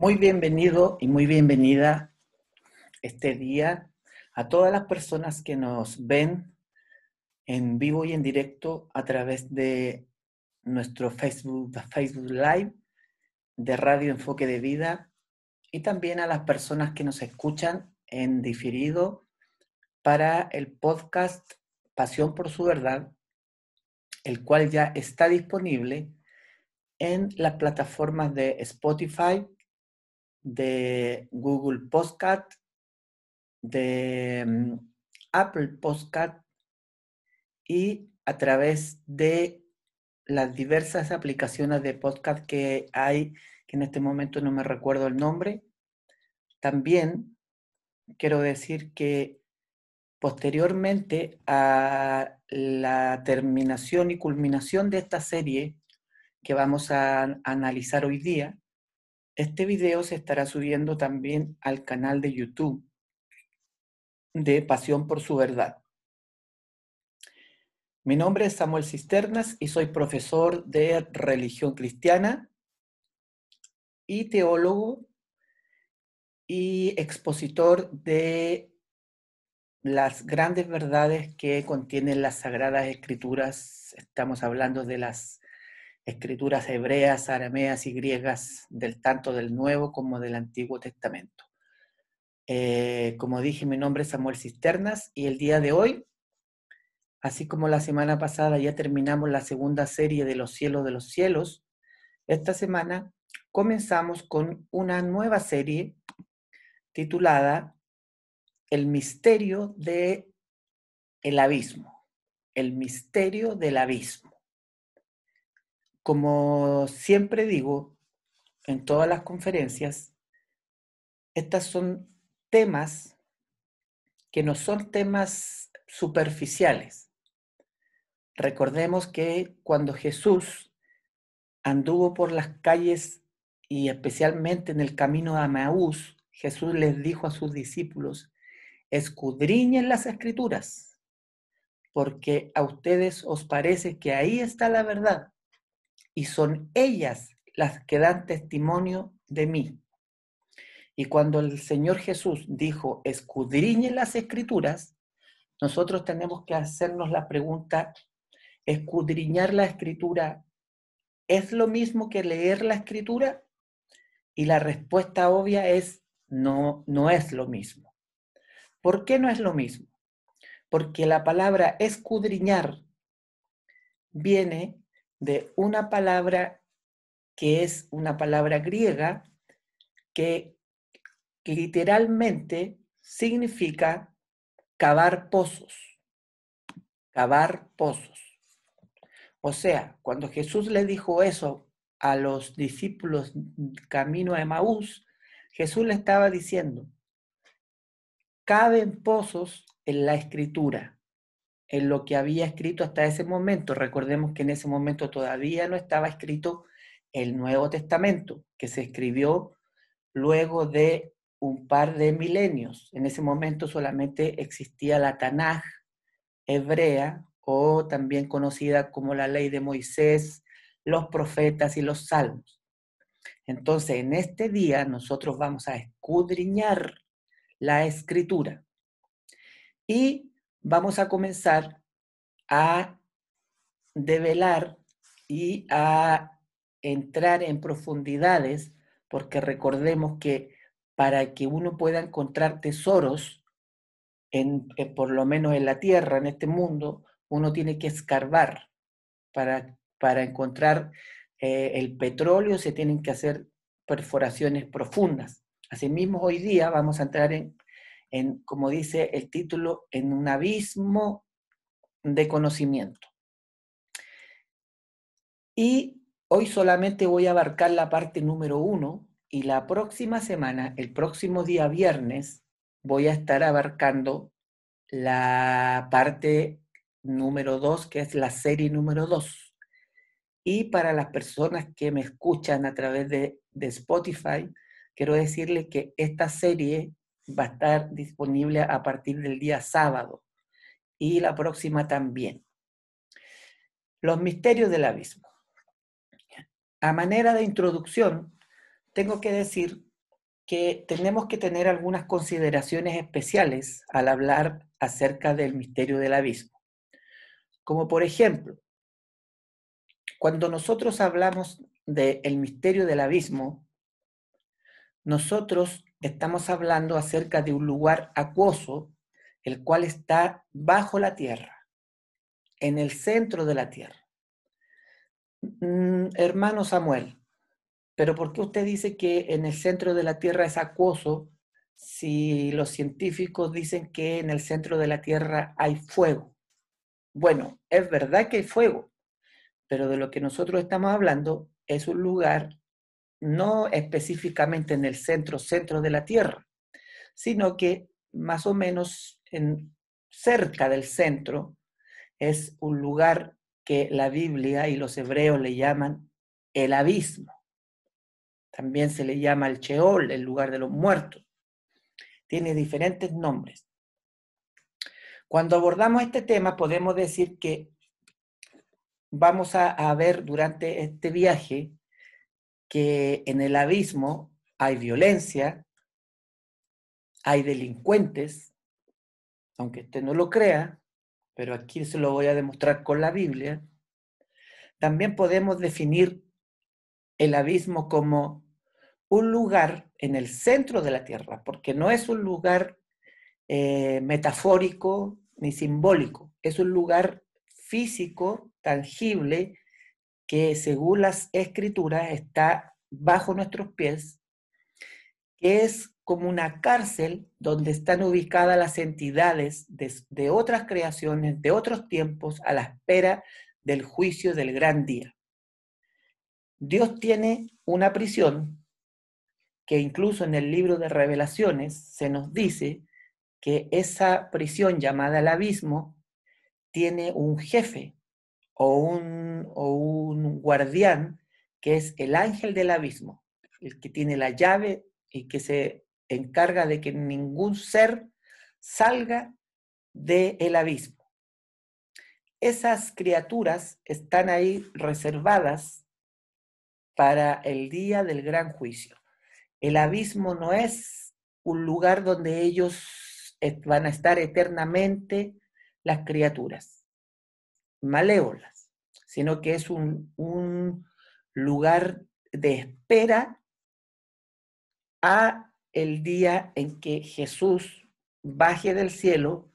Muy bienvenido y muy bienvenida este día a todas las personas que nos ven en vivo y en directo a través de nuestro Facebook, Facebook Live de Radio Enfoque de Vida y también a las personas que nos escuchan en diferido para el podcast Pasión por su verdad, el cual ya está disponible en las plataformas de Spotify, de Google Podcast, de mm, Apple Podcast y a través de las diversas aplicaciones de podcast que hay, que en este momento no me recuerdo el nombre. También quiero decir que posteriormente a la terminación y culminación de esta serie que vamos a analizar hoy día, este video se estará subiendo también al canal de YouTube de Pasión por su Verdad. Mi nombre es Samuel Cisternas y soy profesor de religión cristiana y teólogo y expositor de las grandes verdades que contienen las sagradas escrituras. Estamos hablando de las escrituras hebreas, arameas y griegas del tanto del Nuevo como del Antiguo Testamento. Eh, como dije, mi nombre es Samuel Cisternas y el día de hoy, así como la semana pasada ya terminamos la segunda serie de Los cielos de los cielos, esta semana comenzamos con una nueva serie titulada El misterio de el abismo, el misterio del abismo como siempre digo en todas las conferencias, estas son temas que no son temas superficiales. Recordemos que cuando Jesús anduvo por las calles y especialmente en el camino a Maús, Jesús les dijo a sus discípulos, escudriñen las escrituras, porque a ustedes os parece que ahí está la verdad, y son ellas las que dan testimonio de mí. Y cuando el Señor Jesús dijo, escudriñen las escrituras, nosotros tenemos que hacernos la pregunta, escudriñar la escritura, ¿es lo mismo que leer la escritura? Y la respuesta obvia es, no, no es lo mismo. ¿Por qué no es lo mismo? Porque la palabra escudriñar viene de una palabra que es una palabra griega que literalmente significa cavar pozos, cavar pozos. O sea, cuando Jesús le dijo eso a los discípulos camino a Emaús, Jesús le estaba diciendo, caben pozos en la escritura, en lo que había escrito hasta ese momento. Recordemos que en ese momento todavía no estaba escrito el Nuevo Testamento, que se escribió luego de un par de milenios. En ese momento solamente existía la Tanaj hebrea, o también conocida como la ley de Moisés, los profetas y los salmos. Entonces, en este día nosotros vamos a escudriñar la escritura. Y vamos a comenzar a develar y a entrar en profundidades, porque recordemos que para que uno pueda encontrar tesoros, eh, por lo menos en la Tierra, en este mundo, uno tiene que escarbar. Para, para encontrar eh, el petróleo se tienen que hacer perforaciones profundas. Asimismo, hoy día vamos a entrar en como dice el título, en un abismo de conocimiento. Y hoy solamente voy a abarcar la parte número uno y la próxima semana, el próximo día viernes, voy a estar abarcando la parte número dos, que es la serie número dos. Y para las personas que me escuchan a través de, de Spotify, quiero decirles que esta serie va a estar disponible a partir del día sábado y la próxima también. Los misterios del abismo. A manera de introducción, tengo que decir que tenemos que tener algunas consideraciones especiales al hablar acerca del misterio del abismo. Como por ejemplo, cuando nosotros hablamos del misterio del abismo, nosotros estamos hablando acerca de un lugar acuoso, el cual está bajo la tierra, en el centro de la tierra. Mm, hermano Samuel, pero ¿por qué usted dice que en el centro de la tierra es acuoso si los científicos dicen que en el centro de la tierra hay fuego? Bueno, es verdad que hay fuego, pero de lo que nosotros estamos hablando es un lugar no específicamente en el centro, centro de la Tierra, sino que más o menos en, cerca del centro es un lugar que la Biblia y los hebreos le llaman el abismo. También se le llama el Cheol, el lugar de los muertos. Tiene diferentes nombres. Cuando abordamos este tema podemos decir que vamos a ver durante este viaje que en el abismo hay violencia, hay delincuentes, aunque usted no lo crea, pero aquí se lo voy a demostrar con la Biblia, también podemos definir el abismo como un lugar en el centro de la tierra, porque no es un lugar eh, metafórico ni simbólico, es un lugar físico, tangible, que según las escrituras está bajo nuestros pies, que es como una cárcel donde están ubicadas las entidades de, otras creaciones, de otros tiempos, a la espera del juicio del gran día. Dios tiene una prisión que incluso en el libro de revelaciones se nos dice que esa prisión llamada el abismo tiene un jefe o un guardián que es el ángel del abismo, el que tiene la llave y que se encarga de que ningún ser salga del abismo. Esas criaturas están ahí reservadas para el día del gran juicio. El abismo no es un lugar donde ellos eh, van a estar eternamente las criaturas malévolas sino que es un, lugar de espera a el día en que Jesús baje del cielo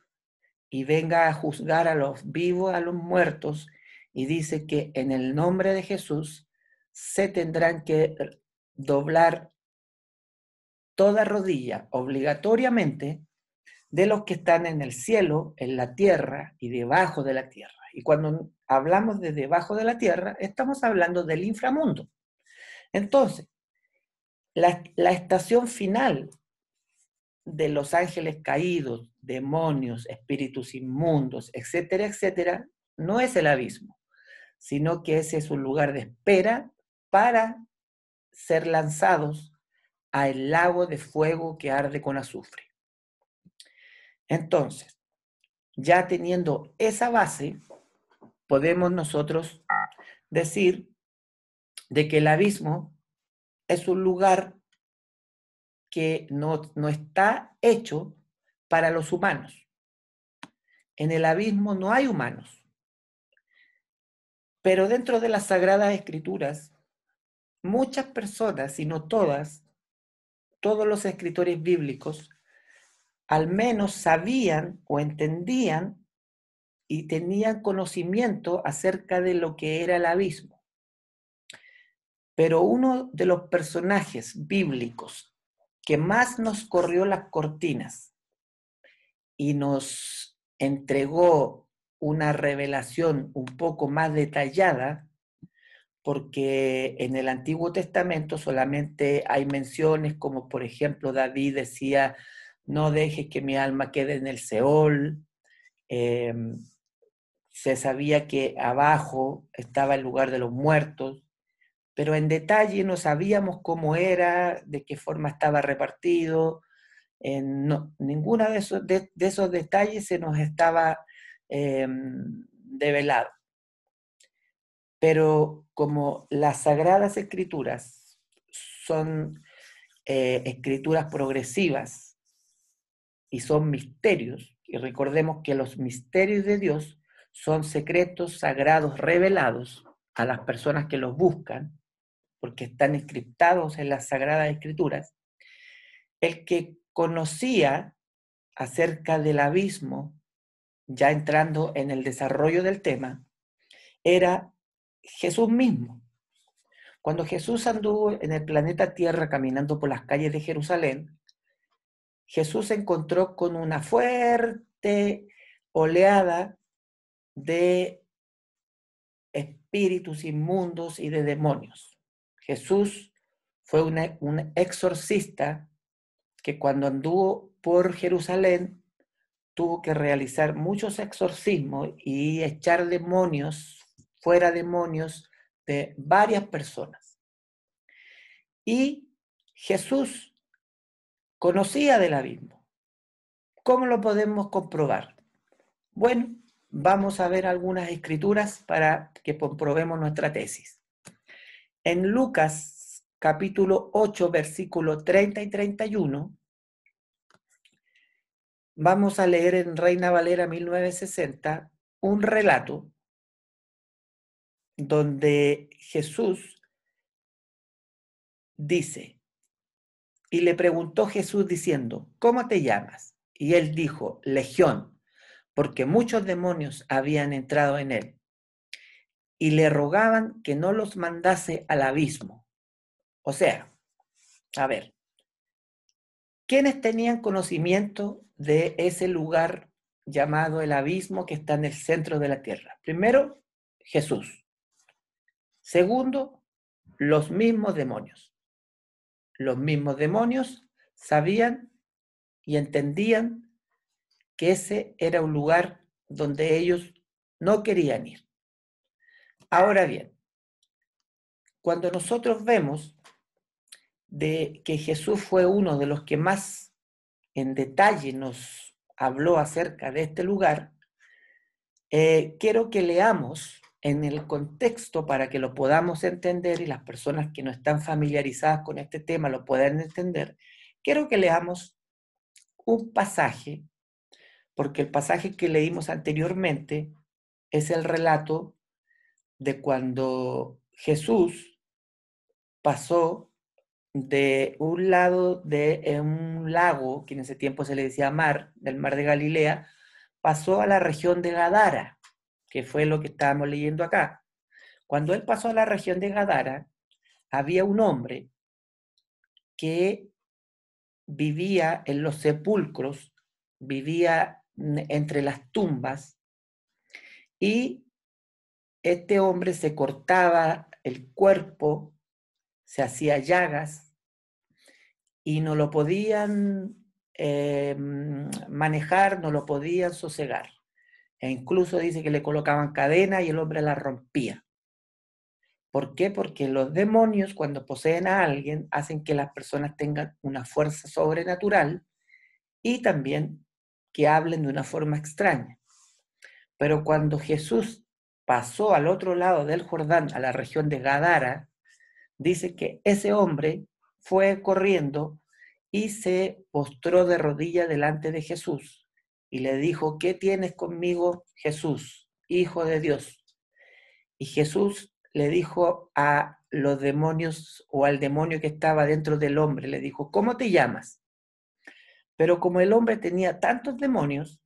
y venga a juzgar a los vivos, a los muertos, y dice que en el nombre de Jesús se tendrán que doblar toda rodilla obligatoriamente de los que están en el cielo, en la tierra y debajo de la tierra. Y cuando hablamos de debajo de la tierra, estamos hablando del inframundo. Entonces, la, estación final de los ángeles caídos, demonios, espíritus inmundos, etcétera, etcétera, no es el abismo, sino que ese es un lugar de espera para ser lanzados al lago de fuego que arde con azufre. Entonces, ya teniendo esa base, podemos nosotros decir de que el abismo es un lugar que no, no está hecho para los humanos. En el abismo no hay humanos. Pero dentro de las sagradas escrituras, muchas personas, si no todas, todos los escritores bíblicos, al menos sabían o entendían y tenían conocimiento acerca de lo que era el abismo. Pero uno de los personajes bíblicos que más nos corrió las cortinas y nos entregó una revelación un poco más detallada, porque en el Antiguo Testamento solamente hay menciones como por ejemplo David decía, no dejes que mi alma quede en el Seol, em, se sabía que abajo estaba el lugar de los muertos, pero en detalle no sabíamos cómo era, de qué forma estaba repartido, no, ninguno de esos, esos, detalles se nos estaba em, develado. Pero como las sagradas escrituras son eh, escrituras progresivas y son misterios, y recordemos que los misterios de Dios son secretos sagrados revelados a las personas que los buscan, porque están escriptados en las sagradas escrituras, el que conocía acerca del abismo, ya entrando en el desarrollo del tema, era Jesús mismo. Cuando Jesús anduvo en el planeta Tierra caminando por las calles de Jerusalén, Jesús se encontró con una fuerte oleada de espíritus inmundos y de demonios. Jesús fue un exorcista que cuando anduvo por Jerusalén tuvo que realizar muchos exorcismos y echar demonios, fuera demonios de varias personas. Y Jesús conocía del abismo. ¿Cómo lo podemos comprobar? Bueno, vamos a ver algunas escrituras para que comprobemos nuestra tesis. En Lucas capítulo 8, versículo 30 y 31, vamos a leer en Reina Valera 1960 un relato donde Jesús dice, y le preguntó Jesús diciendo, ¿cómo te llamas? Y él dijo, Legión, porque muchos demonios habían entrado en él, y le rogaban que no los mandase al abismo. O sea, a ver, ¿quiénes tenían conocimiento de ese lugar llamado el abismo que está en el centro de la tierra? Primero, Jesús. Segundo, los mismos demonios. Los mismos demonios sabían y entendían que ese era un lugar donde ellos no querían ir. Ahora bien, cuando nosotros vemos de que Jesús fue uno de los que más en detalle nos habló acerca de este lugar, eh, quiero que leamos en el contexto para que lo podamos entender y las personas que no están familiarizadas con este tema lo puedan entender. Quiero que leamos un pasaje porque el pasaje que leímos anteriormente es el relato de cuando Jesús pasó de un lado de eh, un lago, que en ese tiempo se le decía mar, del mar de Galilea, pasó a la región de Gadara, que fue lo que estábamos leyendo acá. Cuando él pasó a la región de Gadara, había un hombre que vivía en los sepulcros, vivía entre las tumbas y este hombre se cortaba el cuerpo, se hacía llagas y no lo podían eh, manejar, no lo podían sosegar. E incluso dice que le colocaban cadena y el hombre la rompía. ¿Por qué? Porque los demonios cuando poseen a alguien hacen que las personas tengan una fuerza sobrenatural y también que hablen de una forma extraña. Pero cuando Jesús pasó al otro lado del Jordán, a la región de Gadara, dice que ese hombre fue corriendo y se postró de rodilla delante de Jesús y le dijo, ¿qué tienes conmigo, Jesús, Hijo de Dios? Y Jesús le dijo a los demonios o al demonio que estaba dentro del hombre, le dijo, ¿cómo te llamas? Pero como el hombre tenía tantos demonios,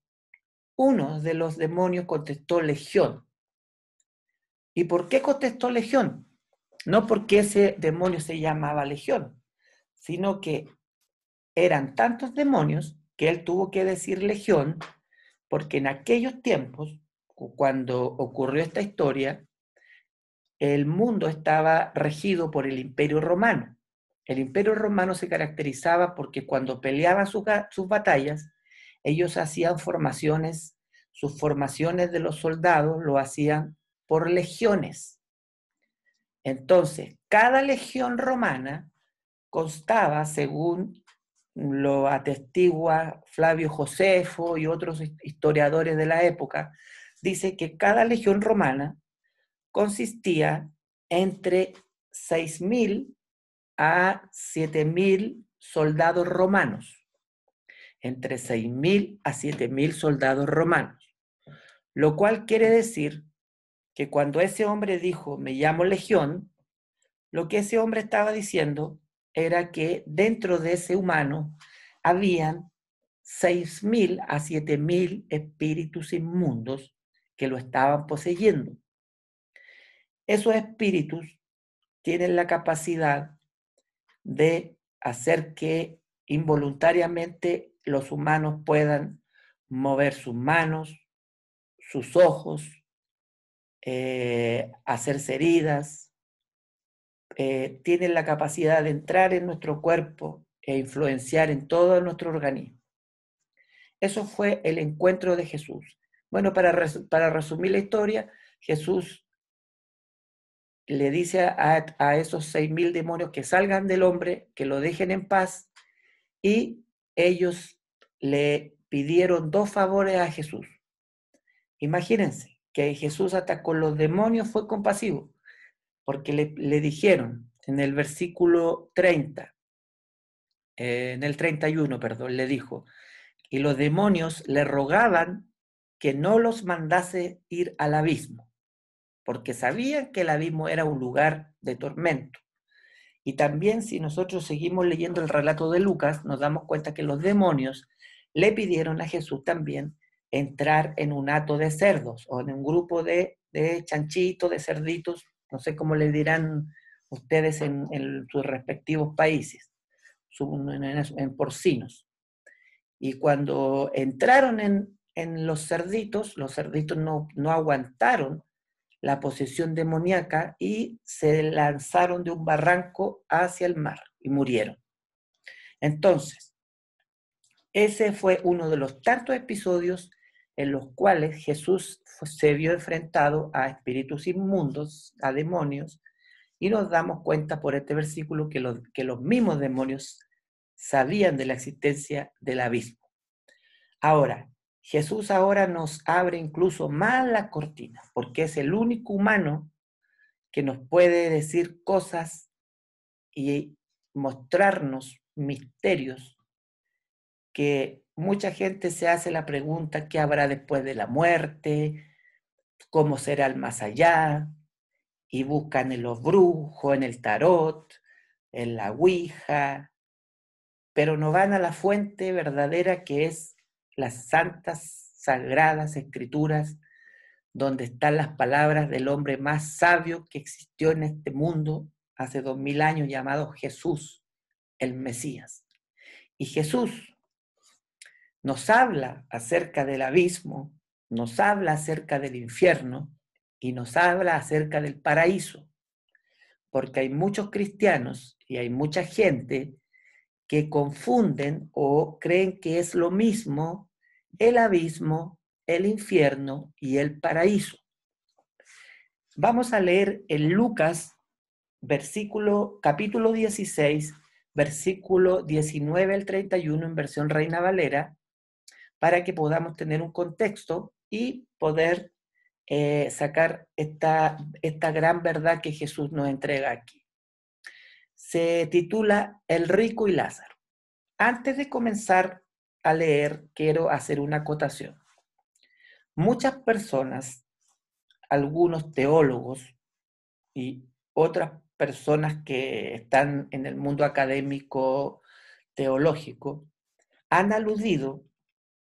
uno de los demonios contestó legión. ¿Y por qué contestó legión? No porque ese demonio se llamaba legión, sino que eran tantos demonios que él tuvo que decir legión, porque en aquellos tiempos, cuando ocurrió esta historia, el mundo estaba regido por el imperio romano. El imperio romano se caracterizaba porque cuando peleaban sus, sus batallas, ellos hacían formaciones, sus formaciones de los soldados lo hacían por legiones. Entonces, cada legión romana constaba, según lo atestigua Flavio Josefo y otros historiadores de la época, dice que cada legión romana consistía entre 6.000 a 7.000 soldados romanos, entre 6.000 a 7.000 soldados romanos, lo cual quiere decir que cuando ese hombre dijo, me llamo Legión, lo que ese hombre estaba diciendo era que dentro de ese humano habían 6.000 a 7.000 espíritus inmundos que lo estaban poseyendo. Esos espíritus tienen la capacidad de hacer que involuntariamente los humanos puedan mover sus manos, sus ojos, eh, hacerse heridas, eh, tienen la capacidad de entrar en nuestro cuerpo e influenciar en todo nuestro organismo. Eso fue el encuentro de Jesús. Bueno, para, para resumir la historia, Jesús le dice a, esos seis mil demonios que salgan del hombre, que lo dejen en paz, y ellos le pidieron dos favores a Jesús. Imagínense que Jesús hasta con los demonios fue compasivo, porque le, dijeron en el versículo 30, eh, en el 31, perdón, le dijo, y los demonios le rogaban que no los mandase ir al abismo porque sabían que el abismo era un lugar de tormento. Y también si nosotros seguimos leyendo el relato de Lucas, nos damos cuenta que los demonios le pidieron a Jesús también entrar en un hato de cerdos o en un grupo de, chanchitos, de cerditos, no sé cómo le dirán ustedes en, sus respectivos países, en, porcinos. Y cuando entraron en, los cerditos, los cerditos no, no aguantaron la posesión demoníaca y se lanzaron de un barranco hacia el mar y murieron. Entonces, ese fue uno de los tantos episodios en los cuales Jesús se vio enfrentado a espíritus inmundos, a demonios, y nos damos cuenta por este versículo que los, que los mismos demonios sabían de la existencia del abismo. Ahora, Jesús ahora nos abre incluso más la cortina, porque es el único humano que nos puede decir cosas y mostrarnos misterios que mucha gente se hace la pregunta qué habrá después de la muerte, cómo será el más allá, y buscan en los brujos, en el tarot, en la Ouija, pero no van a la fuente verdadera que es las santas, sagradas escrituras, donde están las palabras del hombre más sabio que existió en este mundo hace dos mil años, llamado Jesús, el Mesías. Y Jesús nos habla acerca del abismo, nos habla acerca del infierno y nos habla acerca del paraíso, porque hay muchos cristianos y hay mucha gente que confunden o creen que es lo mismo el abismo, el infierno y el paraíso. Vamos a leer en Lucas, versículo, capítulo 16, versículo 19 al 31 en versión Reina Valera, para que podamos tener un contexto y poder eh, sacar esta, esta gran verdad que Jesús nos entrega aquí. Se titula El rico y Lázaro. Antes de comenzar a leer, quiero hacer una acotación. Muchas personas, algunos teólogos y otras personas que están en el mundo académico teológico, han aludido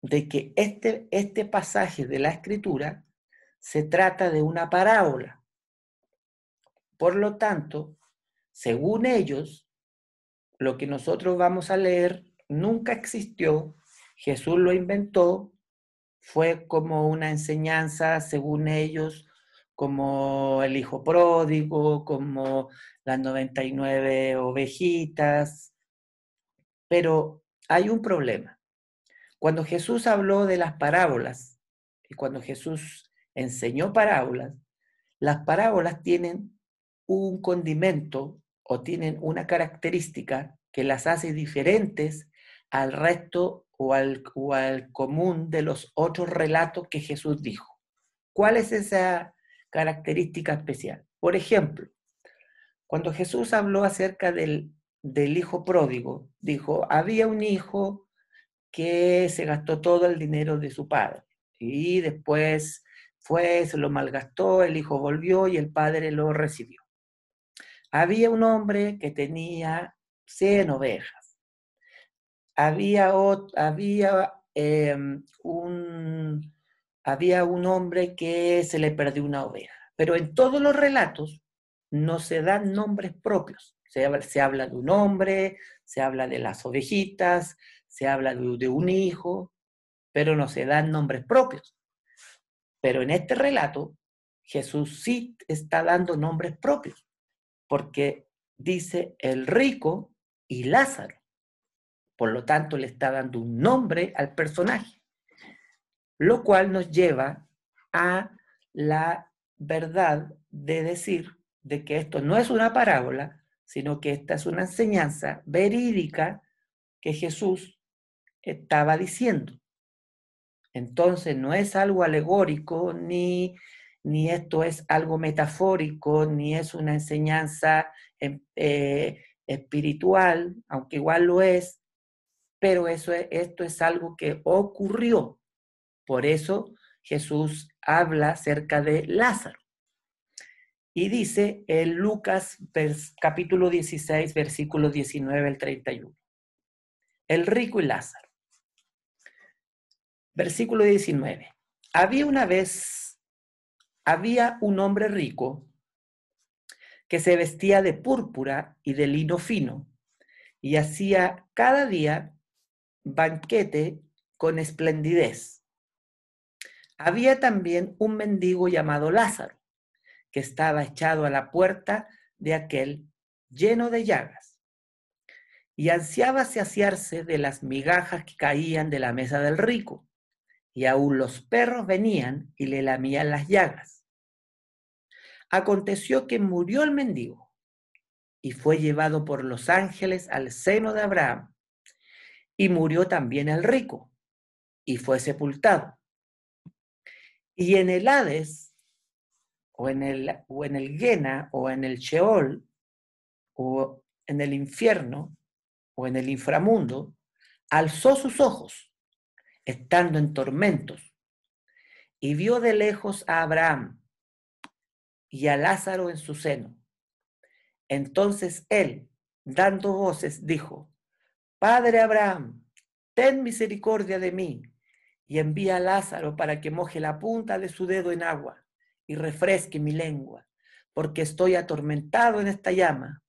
de que este, este pasaje de la escritura se trata de una parábola. Por lo tanto, según ellos, lo que nosotros vamos a leer nunca existió Jesús lo inventó, fue como una enseñanza, según ellos, como el hijo pródigo, como las 99 ovejitas, pero hay un problema. Cuando Jesús habló de las parábolas y cuando Jesús enseñó parábolas, las parábolas tienen un condimento o tienen una característica que las hace diferentes al resto o al, común de los otros relatos que Jesús dijo. ¿Cuál es esa característica especial? Por ejemplo, cuando Jesús habló acerca del, hijo pródigo, dijo, había un hijo que se gastó todo el dinero de su padre y después fue, se lo malgastó, el hijo volvió y el padre lo recibió. Había un hombre que tenía cien ovejas había, em, un, había un hombre que se le perdió una oveja. Pero en todos los relatos no se dan nombres propios. Se, habla de un hombre, se habla de las ovejitas, se habla de un hijo, pero no se dan nombres propios. Pero en este relato, Jesús sí está dando nombres propios, porque dice el rico y Lázaro. Por lo tanto, le está dando un nombre al personaje, lo cual nos lleva a la verdad de decir de que esto no es una parábola, sino que esta es una enseñanza verídica que Jesús estaba diciendo. Entonces, no es algo alegórico, ni, ni esto es algo metafórico, ni es una enseñanza em, eh, espiritual, aunque igual lo es, pero eso, e, esto es algo que ocurrió. Por eso Jesús habla acerca de Lázaro. Y dice en Lucas capítulo 16, versículo 19 al 31. El rico y Lázaro. Versículo 19. Había una vez, había un hombre rico que se vestía de púrpura y de lino fino y hacía cada día banquete con esplendidez. Había también un mendigo llamado Lázaro, que estaba echado a la puerta de aquel lleno de llagas, y ansiaba saciarse de las migajas que caían de la mesa del rico, y aún los perros venían y le lamían las llagas. Aconteció que murió el mendigo, y fue llevado por los ángeles al seno de Abraham y murió también el rico, y fue sepultado. Y en el Hades, o en el, o en el Gena, o en el Sheol, o en el infierno, o en el inframundo, alzó sus ojos, estando en tormentos, y vio de lejos a Abraham y a Lázaro en su seno. Entonces él, dando voces, dijo, Padre Abraham, ten misericordia de mí y envía a Lázaro para que moje la punta de su dedo en agua y refresque mi lengua, porque estoy atormentado en esta llama.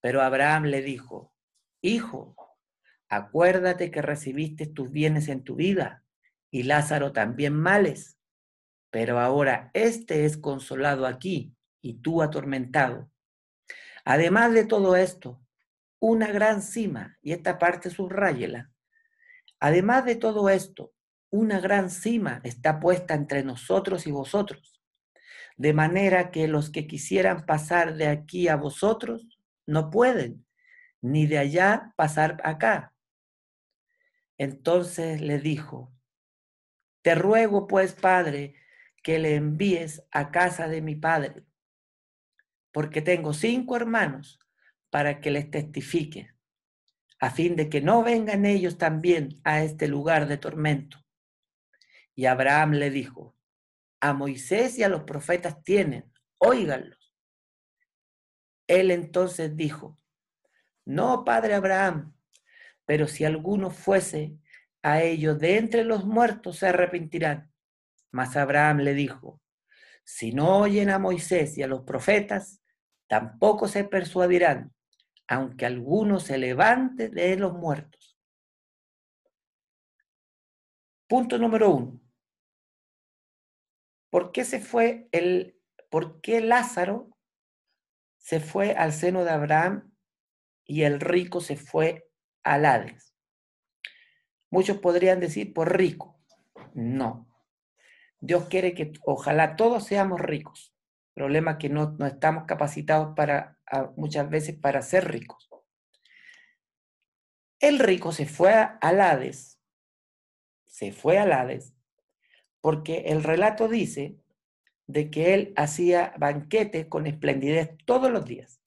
Pero Abraham le dijo, Hijo, acuérdate que recibiste tus bienes en tu vida y Lázaro también males, pero ahora éste es consolado aquí y tú atormentado. Además de todo esto, una gran cima, y esta parte subrayela. Además de todo esto, una gran cima está puesta entre nosotros y vosotros, de manera que los que quisieran pasar de aquí a vosotros no pueden, ni de allá pasar acá. Entonces le dijo, te ruego pues, Padre, que le envíes a casa de mi Padre, porque tengo cinco hermanos para que les testifique, a fin de que no vengan ellos también a este lugar de tormento. Y Abraham le dijo, a Moisés y a los profetas tienen, óiganlos. Él entonces dijo, no, padre Abraham, pero si alguno fuese a ellos de entre los muertos se arrepentirán. Mas Abraham le dijo, si no oyen a Moisés y a los profetas, tampoco se persuadirán, aunque alguno se levante de los muertos. Punto número uno. ¿Por qué se fue el, por qué Lázaro se fue al seno de Abraham y el rico se fue al Hades? Muchos podrían decir por rico. No. Dios quiere que ojalá todos seamos ricos. problema es que no estamos capacitados para muchas veces para ser ricos. El rico se fue a, al Hades, se fue al Hades, porque el relato dice de que él hacía banquetes con esplendidez todos los días.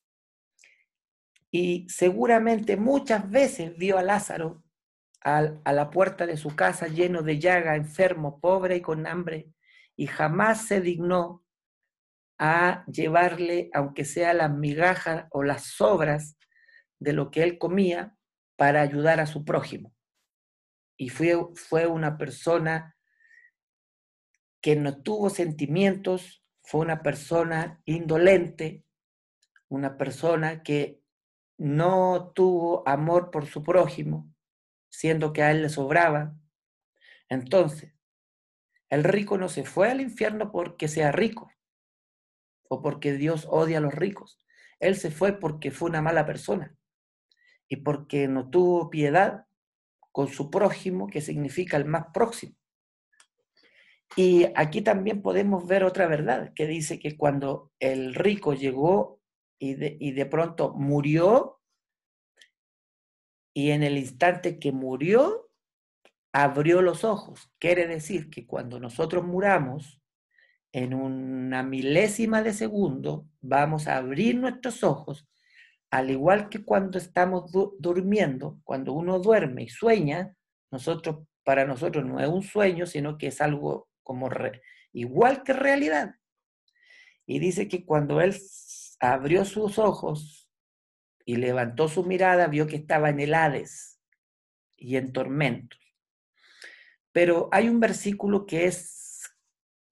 Y seguramente muchas veces vio a Lázaro a la puerta de su casa lleno de llaga, enfermo, pobre y con hambre, y jamás se dignó a llevarle, aunque sea la migaja o las sobras de lo que él comía, para ayudar a su prójimo. Y fue, fue una persona que no tuvo sentimientos, fue una persona indolente, una persona que no tuvo amor por su prójimo, siendo que a él le sobraba. Entonces, el rico no se fue al infierno porque sea rico o porque Dios odia a los ricos. Él se fue porque fue una mala persona y porque no tuvo piedad con su prójimo, que significa el más próximo. Y aquí también podemos ver otra verdad, que dice que cuando el rico llegó y de, y de pronto murió, y en el instante que murió, abrió los ojos. Quiere decir que cuando nosotros muramos, en una milésima de segundo vamos a abrir nuestros ojos, al igual que cuando estamos durmiendo, cuando uno duerme y sueña, nosotros para nosotros no es un sueño, sino que es algo como igual que realidad. Y dice que cuando él abrió sus ojos y levantó su mirada, vio que estaba en el Hades y en tormentos. Pero hay un versículo que es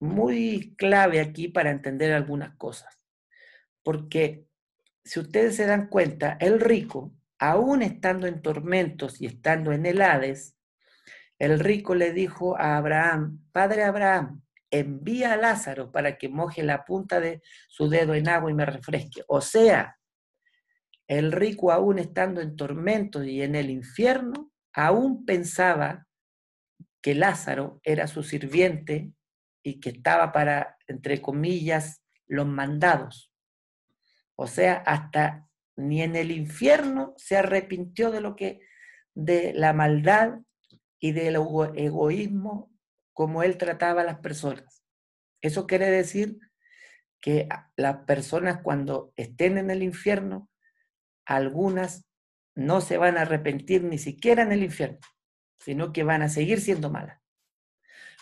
muy clave aquí para entender algunas cosas. Porque si ustedes se dan cuenta, el rico, aún estando en tormentos y estando en el Hades, el rico le dijo a Abraham, Padre Abraham, envía a Lázaro para que moje la punta de su dedo en agua y me refresque. O sea, el rico aún estando en tormentos y en el infierno, aún pensaba que Lázaro era su sirviente que estaba para, entre comillas, los mandados. O sea, hasta ni en el infierno se arrepintió de lo que, de la maldad y del egoísmo como él trataba a las personas. Eso quiere decir que las personas cuando estén en el infierno, algunas no se van a arrepentir ni siquiera en el infierno, sino que van a seguir siendo malas.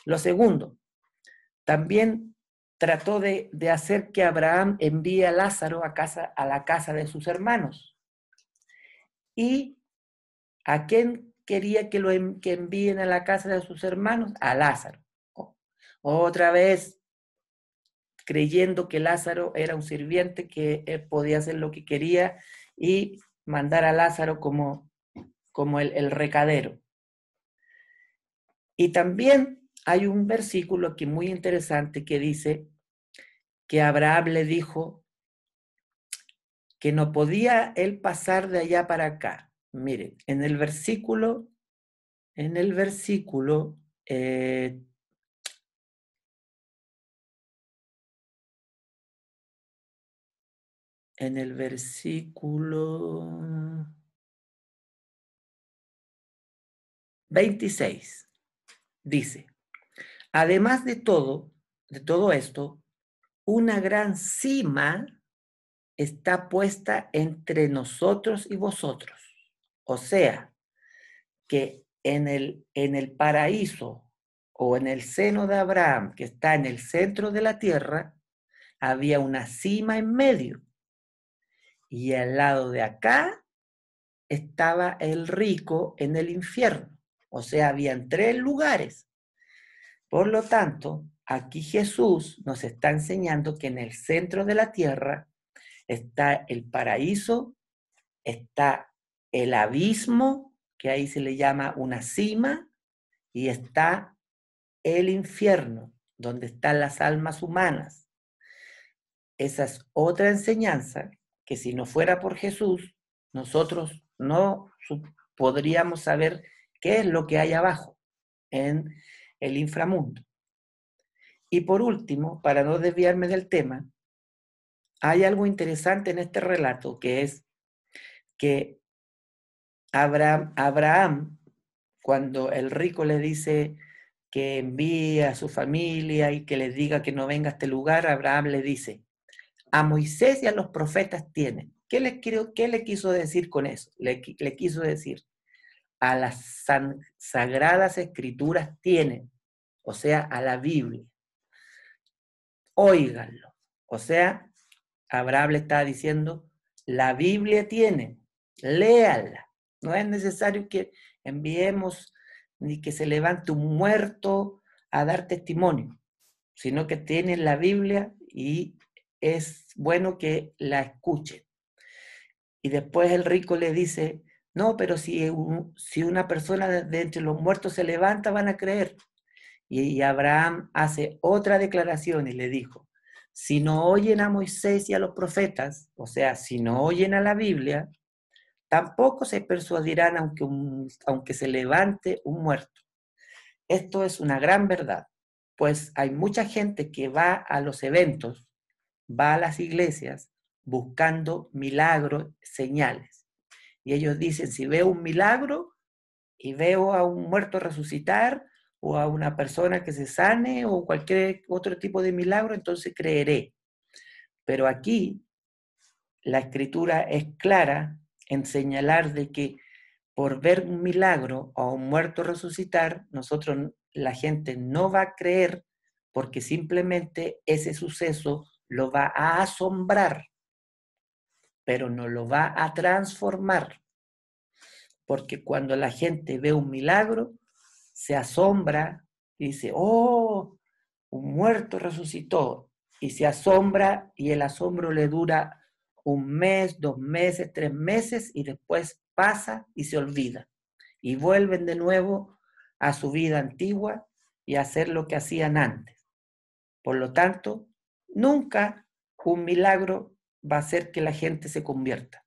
Lo segundo, también trató de, hacer que Abraham envíe a Lázaro a, casa, a la casa de sus hermanos. ¿Y a quién quería que lo que envíen a la casa de sus hermanos? A Lázaro. otra vez, creyendo que Lázaro era un sirviente, que podía hacer lo que quería y mandar a Lázaro como, como el, el recadero. Y también hay un versículo aquí muy interesante que dice que Abraham le dijo que no podía él pasar de allá para acá. Miren, en el versículo, en el versículo eh, en el versículo 26. Dice, Además de todo, de todo esto, una gran cima está puesta entre nosotros y vosotros. O sea, que en el, en el paraíso o en el seno de Abraham, que está en el centro de la tierra, había una cima en medio. Y al lado de acá estaba el rico en el infierno. O sea, habían tres lugares. Por lo tanto, aquí Jesús nos está enseñando que en el centro de la tierra está el paraíso, está el abismo, que ahí se le llama una cima, y está el infierno, donde están las almas humanas. Esa es otra enseñanza que si no fuera por Jesús, nosotros no podríamos saber qué es lo que hay abajo en el inframundo. Y por último, para no desviarme del tema, hay algo interesante en este relato, que es que Abraham, Abraham cuando el rico le dice que envíe a su familia y que le diga que no venga a este lugar, Abraham le dice, a Moisés y a los profetas tienen. ¿Qué le, qué le quiso decir con eso? le quiso decir, a las sagradas escrituras tiene, o sea, a la Biblia. Óiganlo. O sea, Abraham le está diciendo, la Biblia tiene, léala. No es necesario que enviemos ni que se levante un muerto a dar testimonio, sino que tienen la Biblia y es bueno que la escuchen. Y después el rico le dice, no, pero si, e, si una persona de entre los muertos se levanta, van a creer. Y, Abraham hace otra declaración y le dijo, si no oyen a Moisés y a los profetas, o sea, si no oyen a la Biblia, tampoco se persuadirán aunque, aunque se levante un muerto. Esto es una gran verdad, pues hay mucha gente que va a los eventos, va a las iglesias buscando milagros, señales, y ellos dicen, si veo un milagro y veo a un muerto resucitar o a una persona que se sane o cualquier otro tipo de milagro, entonces creeré. Pero aquí la escritura es clara en señalar de que por ver un milagro o un muerto resucitar, nosotros, la gente no va a creer porque simplemente ese suceso lo va a asombrar pero no lo va a transformar. Porque cuando la gente ve un milagro, se asombra y dice, oh, un muerto resucitó. Y se asombra y el asombro le dura un mes, dos meses, tres meses y después pasa y se olvida. Y vuelven de nuevo a su vida antigua y a hacer lo que hacían antes. Por lo tanto, nunca un milagro va a hacer que la gente se convierta,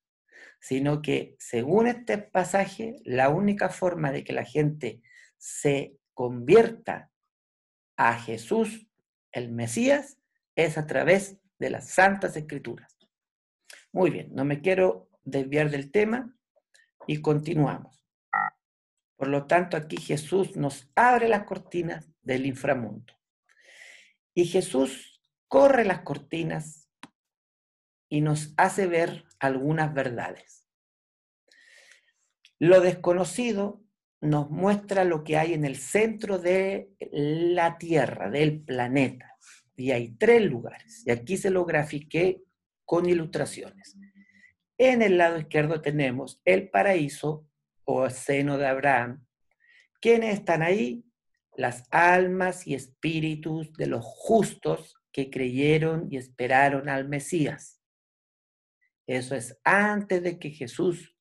sino que según este pasaje, la única forma de que la gente se convierta a Jesús, el Mesías, es a través de las Santas Escrituras. Muy bien, no me quiero desviar del tema y continuamos. Por lo tanto, aquí Jesús nos abre las cortinas del inframundo. Y Jesús corre las cortinas y nos hace ver algunas verdades. Lo desconocido nos muestra lo que hay en el centro de la Tierra, del planeta. Y hay tres lugares. Y aquí se lo grafiqué con ilustraciones. En el lado izquierdo tenemos el paraíso o seno de Abraham. ¿Quiénes están ahí? Las almas y espíritus de los justos que creyeron y esperaron al Mesías. Eso es antes de que Jesús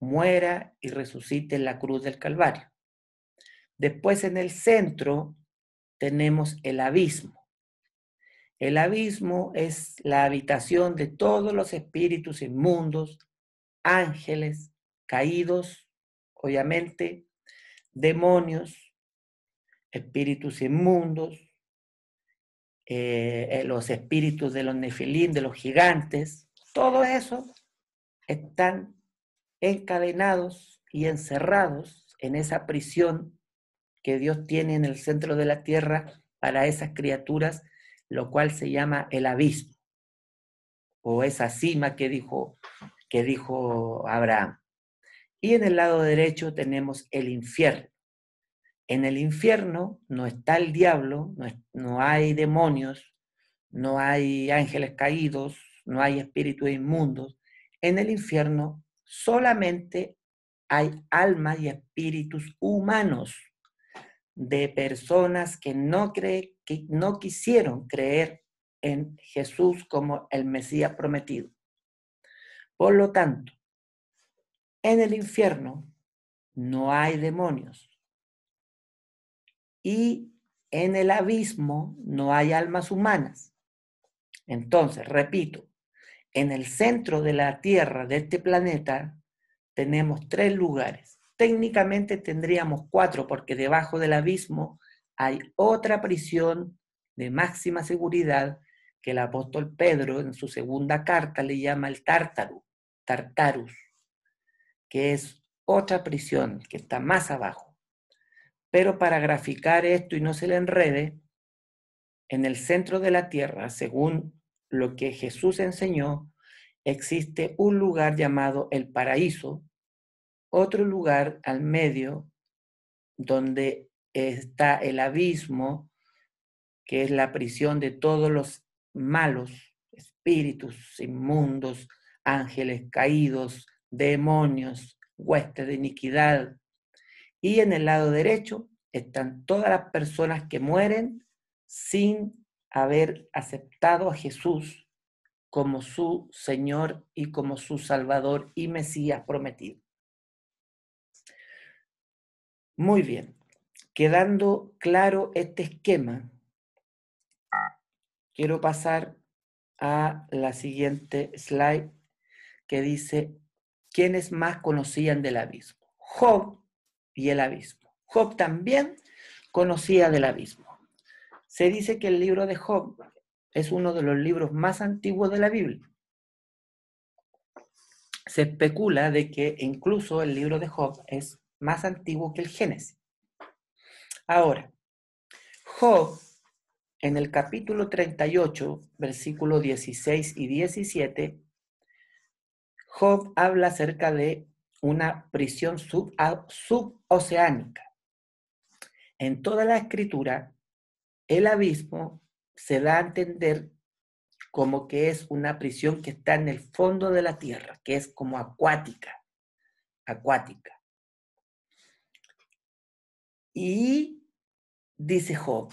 muera y resucite en la cruz del Calvario. Después en el centro tenemos el abismo. El abismo es la habitación de todos los espíritus inmundos, ángeles, caídos, obviamente, demonios, espíritus inmundos, eh, eh, los espíritus de los nefilín, de los gigantes, todo eso están encadenados y encerrados en esa prisión que Dios tiene en el centro de la tierra para esas criaturas, lo cual se llama el abismo, o esa cima que dijo, que dijo Abraham. Y en el lado derecho tenemos el infierno. En el infierno no está el diablo, no hay demonios, no hay ángeles caídos, no hay espíritus inmundos. En el infierno solamente hay almas y espíritus humanos de personas que no, cree, que no quisieron creer en Jesús como el Mesías prometido. Por lo tanto, en el infierno no hay demonios y en el abismo no hay almas humanas. Entonces, repito, en el centro de la Tierra, de este planeta, tenemos tres lugares. Técnicamente tendríamos cuatro, porque debajo del abismo hay otra prisión de máxima seguridad que el apóstol Pedro en su segunda carta le llama el Tártaro, Tartarus, que es otra prisión que está más abajo. Pero para graficar esto y no se le enrede, en el centro de la Tierra, según lo que Jesús enseñó, existe un lugar llamado el paraíso, otro lugar al medio donde está el abismo, que es la prisión de todos los malos, espíritus inmundos, ángeles caídos, demonios, huestes de iniquidad. Y en el lado derecho están todas las personas que mueren sin haber aceptado a Jesús como su Señor y como su Salvador y Mesías prometido. Muy bien, quedando claro este esquema, quiero pasar a la siguiente slide que dice, ¿quiénes más conocían del abismo? Job y el abismo. Job también conocía del abismo. Se dice que el libro de Job es uno de los libros más antiguos de la Biblia. Se especula de que incluso el libro de Job es más antiguo que el Génesis. Ahora, Job en el capítulo 38, versículos 16 y 17, Job habla acerca de una prisión suboceánica. En toda la escritura, el abismo se da a entender como que es una prisión que está en el fondo de la tierra, que es como acuática, acuática. Y dice Job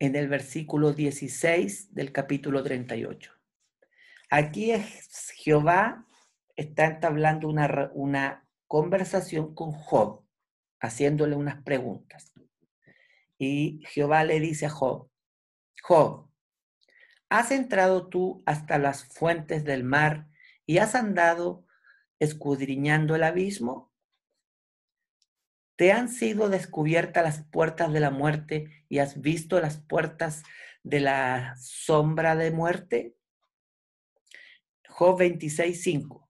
en el versículo 16 del capítulo 38. Aquí Jehová está entablando una, una conversación con Job, haciéndole unas preguntas. Y Jehová le dice a Job, Job, has entrado tú hasta las fuentes del mar y has andado escudriñando el abismo. Te han sido descubiertas las puertas de la muerte y has visto las puertas de la sombra de muerte. Job 26:5.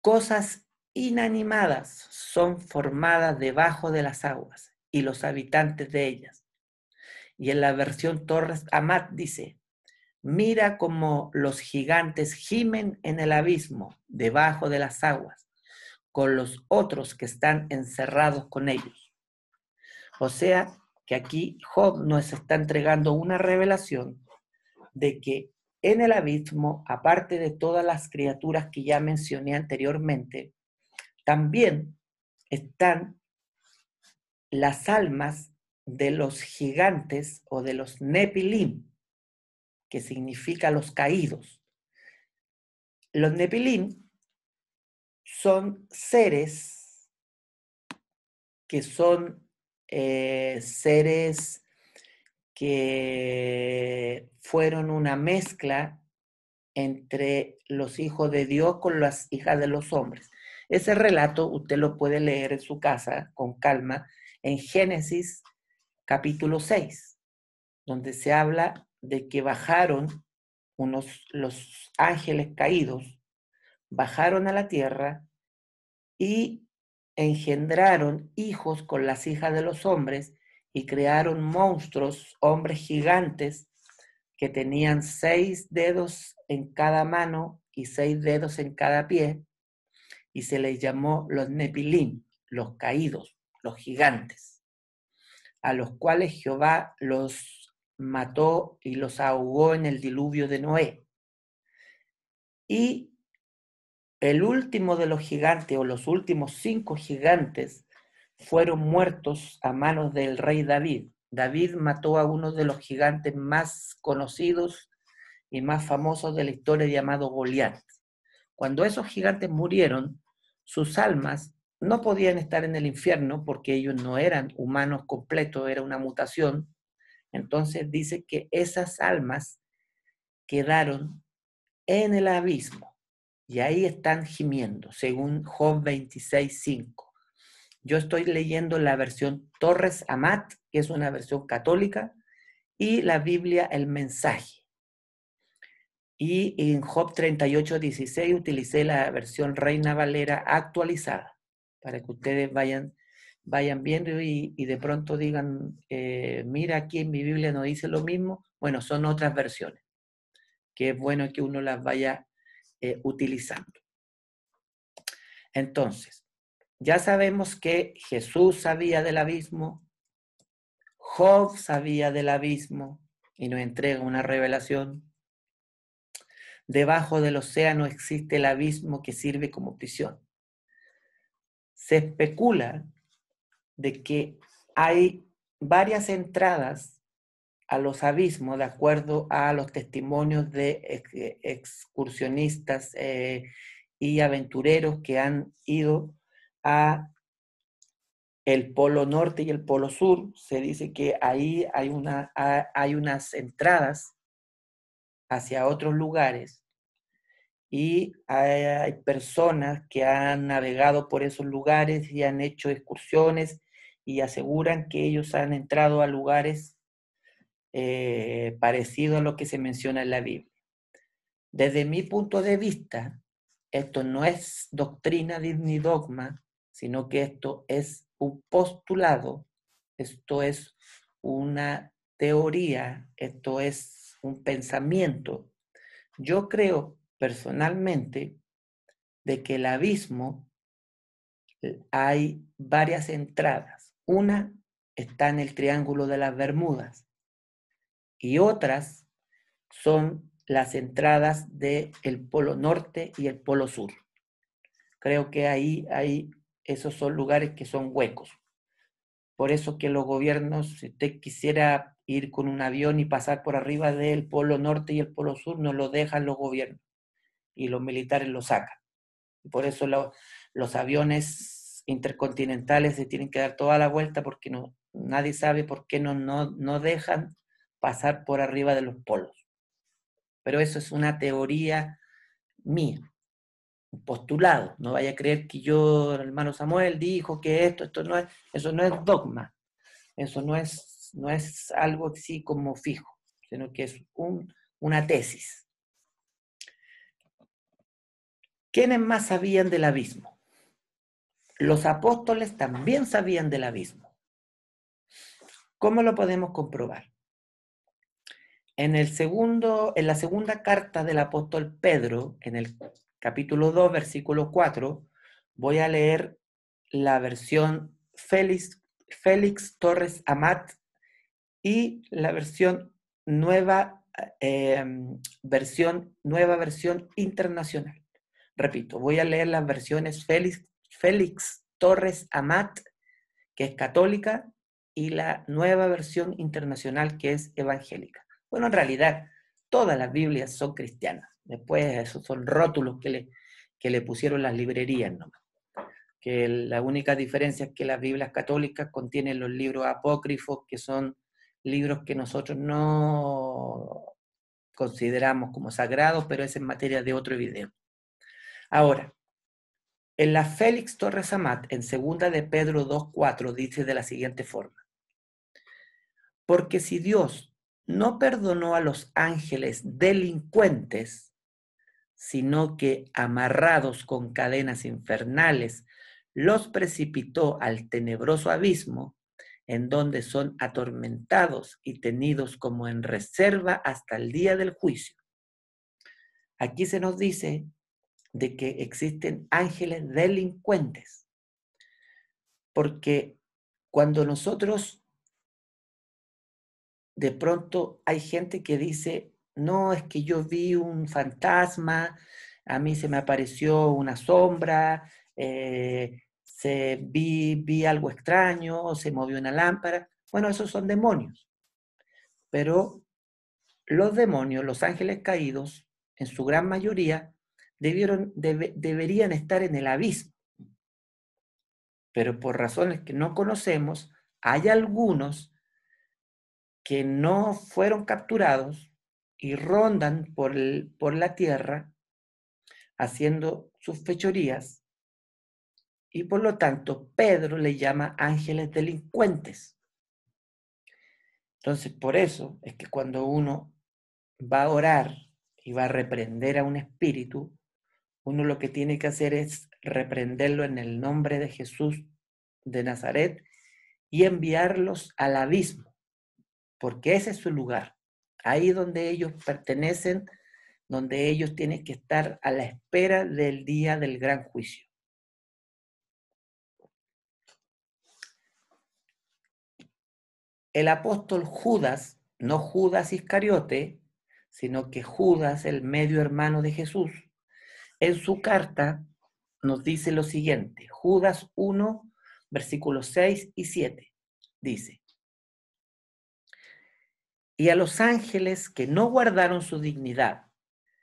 Cosas inanimadas son formadas debajo de las aguas y los habitantes de ellas. Y en la versión Torres Amat dice, mira como los gigantes gimen en el abismo, debajo de las aguas, con los otros que están encerrados con ellos. O sea, que aquí Job nos está entregando una revelación de que en el abismo, aparte de todas las criaturas que ya mencioné anteriormente, también están las almas de los gigantes o de los Nepilim, que significa los caídos. Los Nepilim son seres que son eh, seres que fueron una mezcla entre los hijos de Dios con las hijas de los hombres. Ese relato usted lo puede leer en su casa con calma en Génesis capítulo 6, donde se habla de que bajaron unos, los ángeles caídos, bajaron a la tierra y engendraron hijos con las hijas de los hombres y crearon monstruos, hombres gigantes, que tenían seis dedos en cada mano y seis dedos en cada pie, y se les llamó los Nepilim, los caídos gigantes, a los cuales Jehová los mató y los ahogó en el diluvio de Noé. Y el último de los gigantes, o los últimos cinco gigantes, fueron muertos a manos del rey David. David mató a uno de los gigantes más conocidos y más famosos de la historia llamado Goliat. Cuando esos gigantes murieron, sus almas no podían estar en el infierno porque ellos no eran humanos completos, era una mutación. Entonces dice que esas almas quedaron en el abismo y ahí están gimiendo, según Job 26.5. Yo estoy leyendo la versión Torres Amat, que es una versión católica, y la Biblia El Mensaje. Y en Job 38.16 utilicé la versión Reina Valera actualizada para que ustedes vayan, vayan viendo y, de pronto digan, eh, mira, aquí en mi Biblia no dice lo mismo. Bueno, son otras versiones, que es bueno que uno las vaya eh, utilizando. Entonces, ya sabemos que Jesús sabía del abismo, Job sabía del abismo y nos entrega una revelación. Debajo del océano existe el abismo que sirve como prisión se especula de que hay varias entradas a los abismos de acuerdo a los testimonios de excursionistas eh, y aventureros que han ido a el polo norte y el polo sur. Se dice que ahí hay, una, hay unas entradas hacia otros lugares y hay personas que han navegado por esos lugares y han hecho excursiones y aseguran que ellos han entrado a lugares eh, parecidos a lo que se menciona en la Biblia. Desde mi punto de vista, esto no es doctrina ni dogma, sino que esto es un postulado, esto es una teoría, esto es un pensamiento. Yo creo personalmente de que el abismo eh, hay varias entradas. Una está en el Triángulo de las Bermudas y otras son las entradas del el Polo Norte y el Polo Sur. Creo que ahí, ahí esos son lugares que son huecos. Por eso que los gobiernos, si usted quisiera ir con un avión y pasar por arriba del Polo Norte y el Polo Sur, no lo dejan los gobiernos y los militares lo sacan. Por eso los aviones intercontinentales se tienen que dar toda la vuelta porque no, nadie sabe por qué no, no, no dejan pasar por arriba de los polos. Pero eso es una teoría mía, un postulado. No vaya a creer que yo, el hermano Samuel, dijo que esto, esto no es, eso no es dogma, eso no es, no es algo así como fijo, sino que es un, una tesis. ¿Quiénes más sabían del abismo? Los apóstoles también sabían del abismo. ¿Cómo lo podemos comprobar? En, el segundo, en la segunda carta del apóstol Pedro, en el capítulo 2, versículo 4, voy a leer la versión Félix, Torres Amat y la versión nueva, eh, versión, nueva versión internacional. Repito, voy a leer las versiones Félix, Torres Amat, que es católica, y la nueva versión internacional, que es evangélica. Bueno, en realidad, todas las Biblias son cristianas. Después, esos son rótulos que le, que le pusieron las librerías nomás. Que la única diferencia es que las Biblias católicas contienen los libros apócrifos, que son libros que nosotros no consideramos como sagrados, pero es en materia de otro video. Ahora, en la Félix Torres Amat, en segunda de Pedro 2.4, dice de la siguiente forma. Porque si Dios no perdonó a los ángeles delincuentes, sino que amarrados con cadenas infernales, los precipitó al tenebroso abismo, en donde son atormentados y tenidos como en reserva hasta el día del juicio. Aquí se nos dice de que existen ángeles delincuentes. Porque cuando nosotros, de pronto hay gente que dice, no, es que yo vi un fantasma, a mí se me apareció una sombra, eh, se, vi, vi algo extraño, se movió una lámpara. Bueno, esos son demonios. Pero los demonios, los ángeles caídos, en su gran mayoría, deberían estar en el abismo. Pero por razones que no conocemos, hay algunos que no fueron capturados y rondan por, por la tierra haciendo sus fechorías y por lo tanto Pedro le llama ángeles delincuentes. Entonces, por eso es que cuando uno va a orar y va a reprender a un espíritu, uno lo que tiene que hacer es reprenderlo en el nombre de Jesús de Nazaret y enviarlos al abismo, porque ese es su lugar, ahí donde ellos pertenecen, donde ellos tienen que estar a la espera del día del gran juicio. El apóstol Judas, no Judas Iscariote, sino que Judas, el medio hermano de Jesús, en su carta nos dice lo siguiente, Judas 1, versículos 6 y 7, dice, y a los ángeles que no guardaron su dignidad,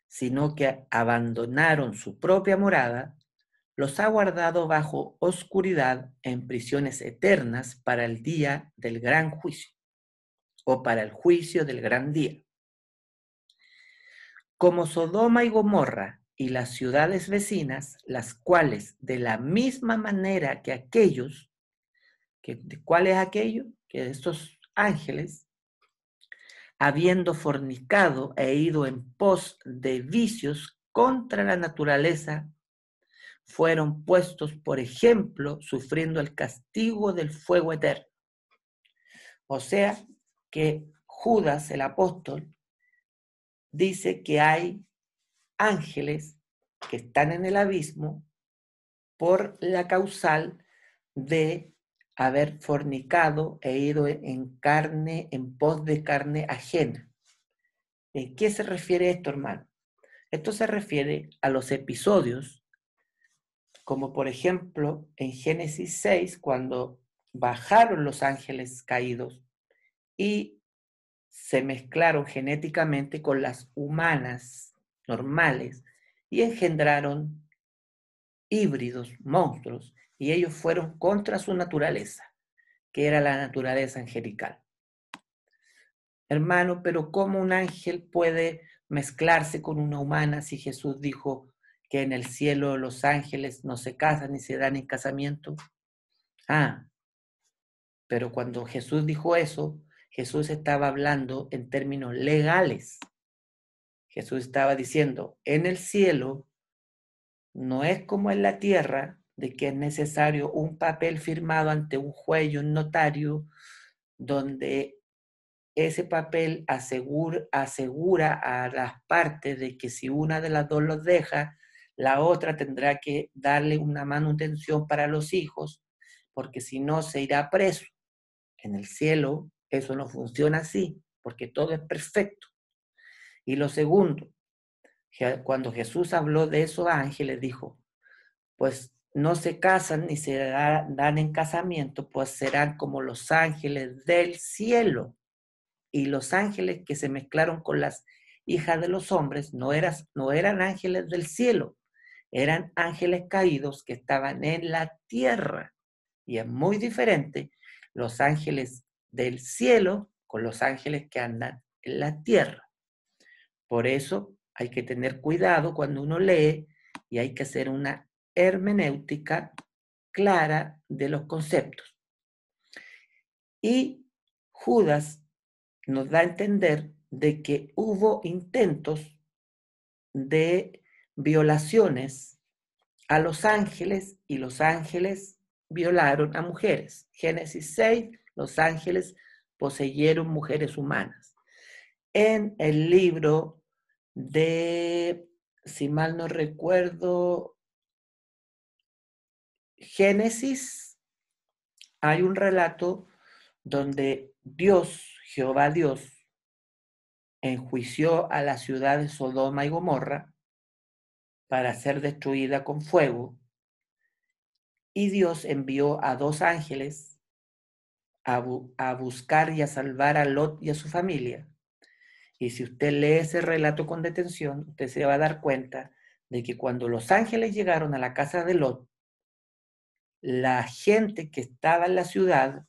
sino que abandonaron su propia morada, los ha guardado bajo oscuridad en prisiones eternas para el día del gran juicio, o para el juicio del gran día. Como Sodoma y Gomorra y las ciudades vecinas, las cuales de la misma manera que aquellos, que, ¿cuál es aquello? Que estos ángeles, habiendo fornicado e ido en pos de vicios contra la naturaleza, fueron puestos, por ejemplo, sufriendo el castigo del fuego eterno. O sea que Judas, el apóstol, dice que hay ángeles que están en el abismo por la causal de haber fornicado e ido en carne, en pos de carne ajena. ¿En qué se refiere esto, hermano? Esto se refiere a los episodios, como por ejemplo en Génesis 6, cuando bajaron los ángeles caídos y se mezclaron genéticamente con las humanas normales, y engendraron híbridos, monstruos, y ellos fueron contra su naturaleza, que era la naturaleza angelical. Hermano, pero ¿cómo un ángel puede mezclarse con una humana si Jesús dijo que en el cielo los ángeles no se casan ni se dan en casamiento? Ah, pero cuando Jesús dijo eso, Jesús estaba hablando en términos legales, Jesús estaba diciendo, en el cielo no es como en la tierra, de que es necesario un papel firmado ante un juez un notario, donde ese papel asegura, asegura a las partes de que si una de las dos los deja, la otra tendrá que darle una manutención para los hijos, porque si no se irá preso. En el cielo eso no funciona así, porque todo es perfecto. Y lo segundo, cuando Jesús habló de esos ángeles, dijo, pues no se casan ni se dan en casamiento, pues serán como los ángeles del cielo. Y los ángeles que se mezclaron con las hijas de los hombres no, no eran ángeles del cielo, eran ángeles caídos que estaban en la tierra. Y es muy diferente los ángeles del cielo con los ángeles que andan en la tierra. Por eso hay que tener cuidado cuando uno lee y hay que hacer una hermenéutica clara de los conceptos. Y Judas nos da a entender de que hubo intentos de violaciones a los ángeles y los ángeles violaron a mujeres. Génesis 6, los ángeles poseyeron mujeres humanas en el libro de, si mal no recuerdo, Génesis, hay un relato donde Dios, Jehová Dios, enjuició a la ciudad de Sodoma y Gomorra para ser destruida con fuego, y Dios envió a dos ángeles a, a buscar y a salvar a Lot y a su familia y si usted lee ese relato con detención, usted se va a dar cuenta de que cuando los ángeles llegaron a la casa de Lot, la gente que estaba en la ciudad,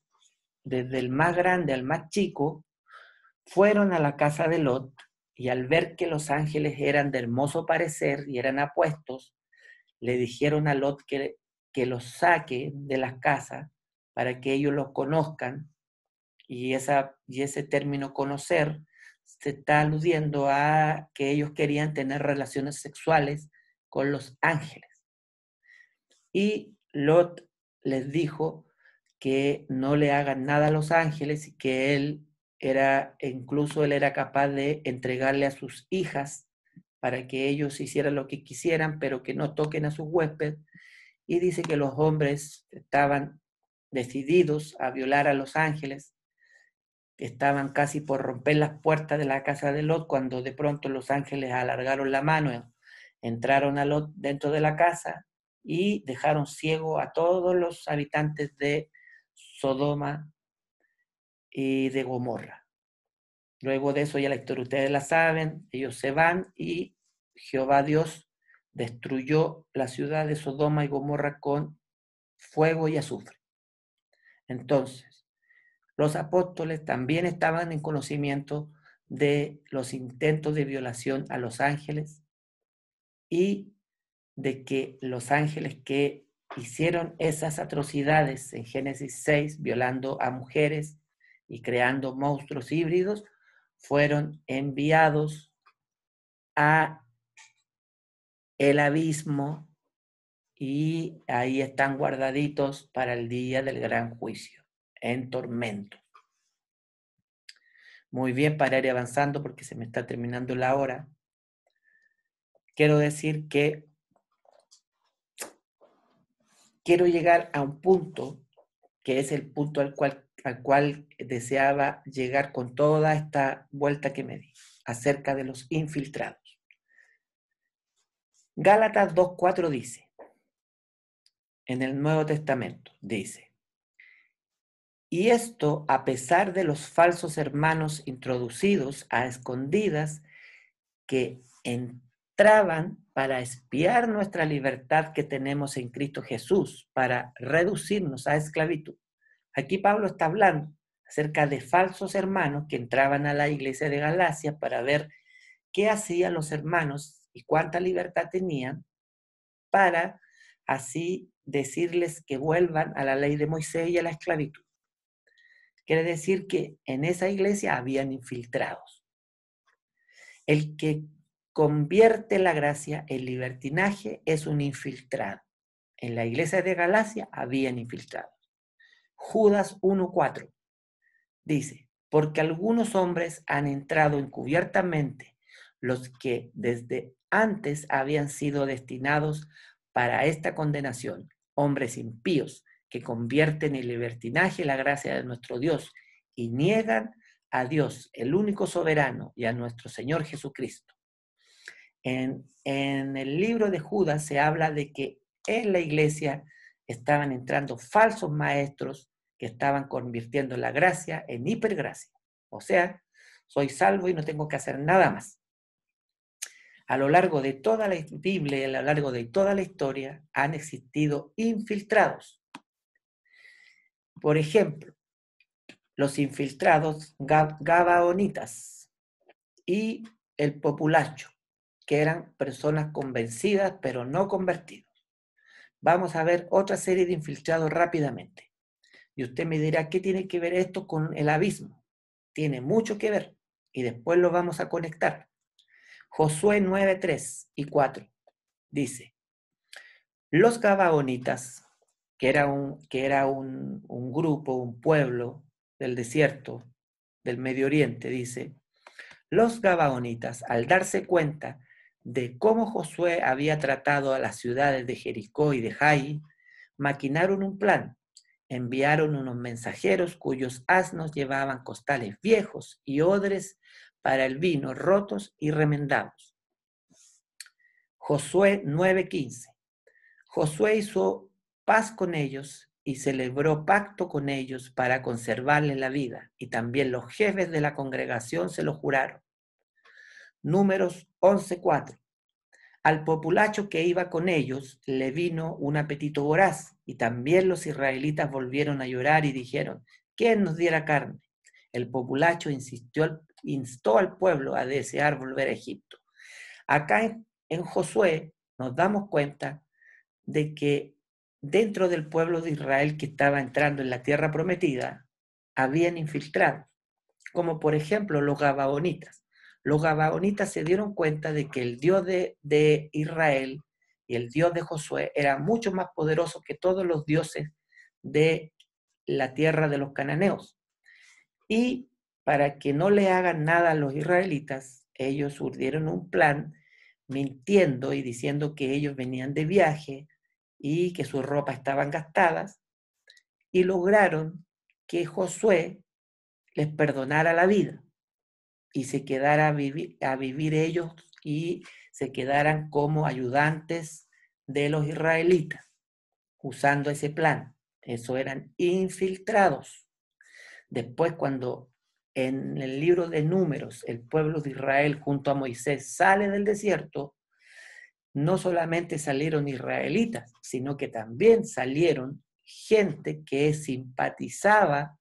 desde el más grande al más chico, fueron a la casa de Lot y al ver que los ángeles eran de hermoso parecer y eran apuestos, le dijeron a Lot que, que los saque de las casas para que ellos los conozcan. Y, esa, y ese término conocer se está aludiendo a que ellos querían tener relaciones sexuales con los ángeles. Y Lot les dijo que no le hagan nada a los ángeles y que él era, incluso él era capaz de entregarle a sus hijas para que ellos hicieran lo que quisieran, pero que no toquen a sus huéspedes. Y dice que los hombres estaban decididos a violar a los ángeles estaban casi por romper las puertas de la casa de Lot cuando de pronto los ángeles alargaron la mano, entraron a Lot dentro de la casa y dejaron ciego a todos los habitantes de Sodoma y de Gomorra. Luego de eso ya la historia ustedes la saben, ellos se van y Jehová Dios destruyó la ciudad de Sodoma y Gomorra con fuego y azufre. Entonces, los apóstoles también estaban en conocimiento de los intentos de violación a los ángeles y de que los ángeles que hicieron esas atrocidades en Génesis 6, violando a mujeres y creando monstruos híbridos, fueron enviados a el abismo y ahí están guardaditos para el día del gran juicio en tormento. Muy bien, para ir avanzando porque se me está terminando la hora. Quiero decir que quiero llegar a un punto que es el punto al cual, al cual deseaba llegar con toda esta vuelta que me di acerca de los infiltrados. Gálatas 2.4 dice, en el Nuevo Testamento, dice, y esto a pesar de los falsos hermanos introducidos a escondidas que entraban para espiar nuestra libertad que tenemos en Cristo Jesús, para reducirnos a esclavitud. Aquí Pablo está hablando acerca de falsos hermanos que entraban a la iglesia de Galacia para ver qué hacían los hermanos y cuánta libertad tenían para así decirles que vuelvan a la ley de Moisés y a la esclavitud. Quiere decir que en esa iglesia habían infiltrados. El que convierte la gracia en libertinaje es un infiltrado. En la iglesia de Galacia habían infiltrados. Judas 1.4 dice, porque algunos hombres han entrado encubiertamente, los que desde antes habían sido destinados para esta condenación, hombres impíos que convierten el libertinaje la gracia de nuestro Dios y niegan a Dios, el único soberano, y a nuestro Señor Jesucristo. En, el libro de Judas se habla de que en la iglesia estaban entrando falsos maestros que estaban convirtiendo la gracia en hipergracia. O sea, soy salvo y no tengo que hacer nada más. A lo largo de toda la Biblia, a lo largo de toda la historia, han existido infiltrados por ejemplo, los infiltrados gabaonitas y el populacho, que eran personas convencidas pero no convertidos. Vamos a ver otra serie de infiltrados rápidamente. Y usted me dirá, ¿qué tiene que ver esto con el abismo? Tiene mucho que ver y después lo vamos a conectar. Josué 9, 3 y 4 dice, los gabaonitas que era un, que era un, grupo, un pueblo del desierto del Medio Oriente, dice, los Gabaonitas, al darse cuenta de cómo Josué había tratado a las ciudades de Jericó y de Jai, maquinaron un plan. Enviaron unos mensajeros cuyos asnos llevaban costales viejos y odres para el vino rotos y remendados. Josué 9:15. Josué hizo paz con ellos y celebró pacto con ellos para conservarle la vida, y también los jefes de la congregación se lo juraron. Números 11.4. Al populacho que iba con ellos le vino un apetito voraz, y también los israelitas volvieron a llorar y dijeron, ¿quién nos diera carne? El populacho insistió, instó al pueblo a desear volver a Egipto. Acá en Josué nos damos cuenta de que dentro del pueblo de Israel que estaba entrando en la tierra prometida, habían infiltrado, como por ejemplo los gabaonitas. Los gabaonitas se dieron cuenta de que el Dios de, Israel y el Dios de Josué era mucho más poderoso que todos los dioses de la tierra de los cananeos. Y para que no le hagan nada a los israelitas, ellos urdieron un plan mintiendo y diciendo que ellos venían de viaje, y que sus ropas estaban gastadas, y lograron que Josué les perdonara la vida y se quedara a vivir, ellos y se quedaran como ayudantes de los israelitas, usando ese plan. Eso eran infiltrados. Después, cuando en el libro de números el pueblo de Israel junto a Moisés sale del desierto, no solamente salieron israelitas, sino que también salieron gente que simpatizaba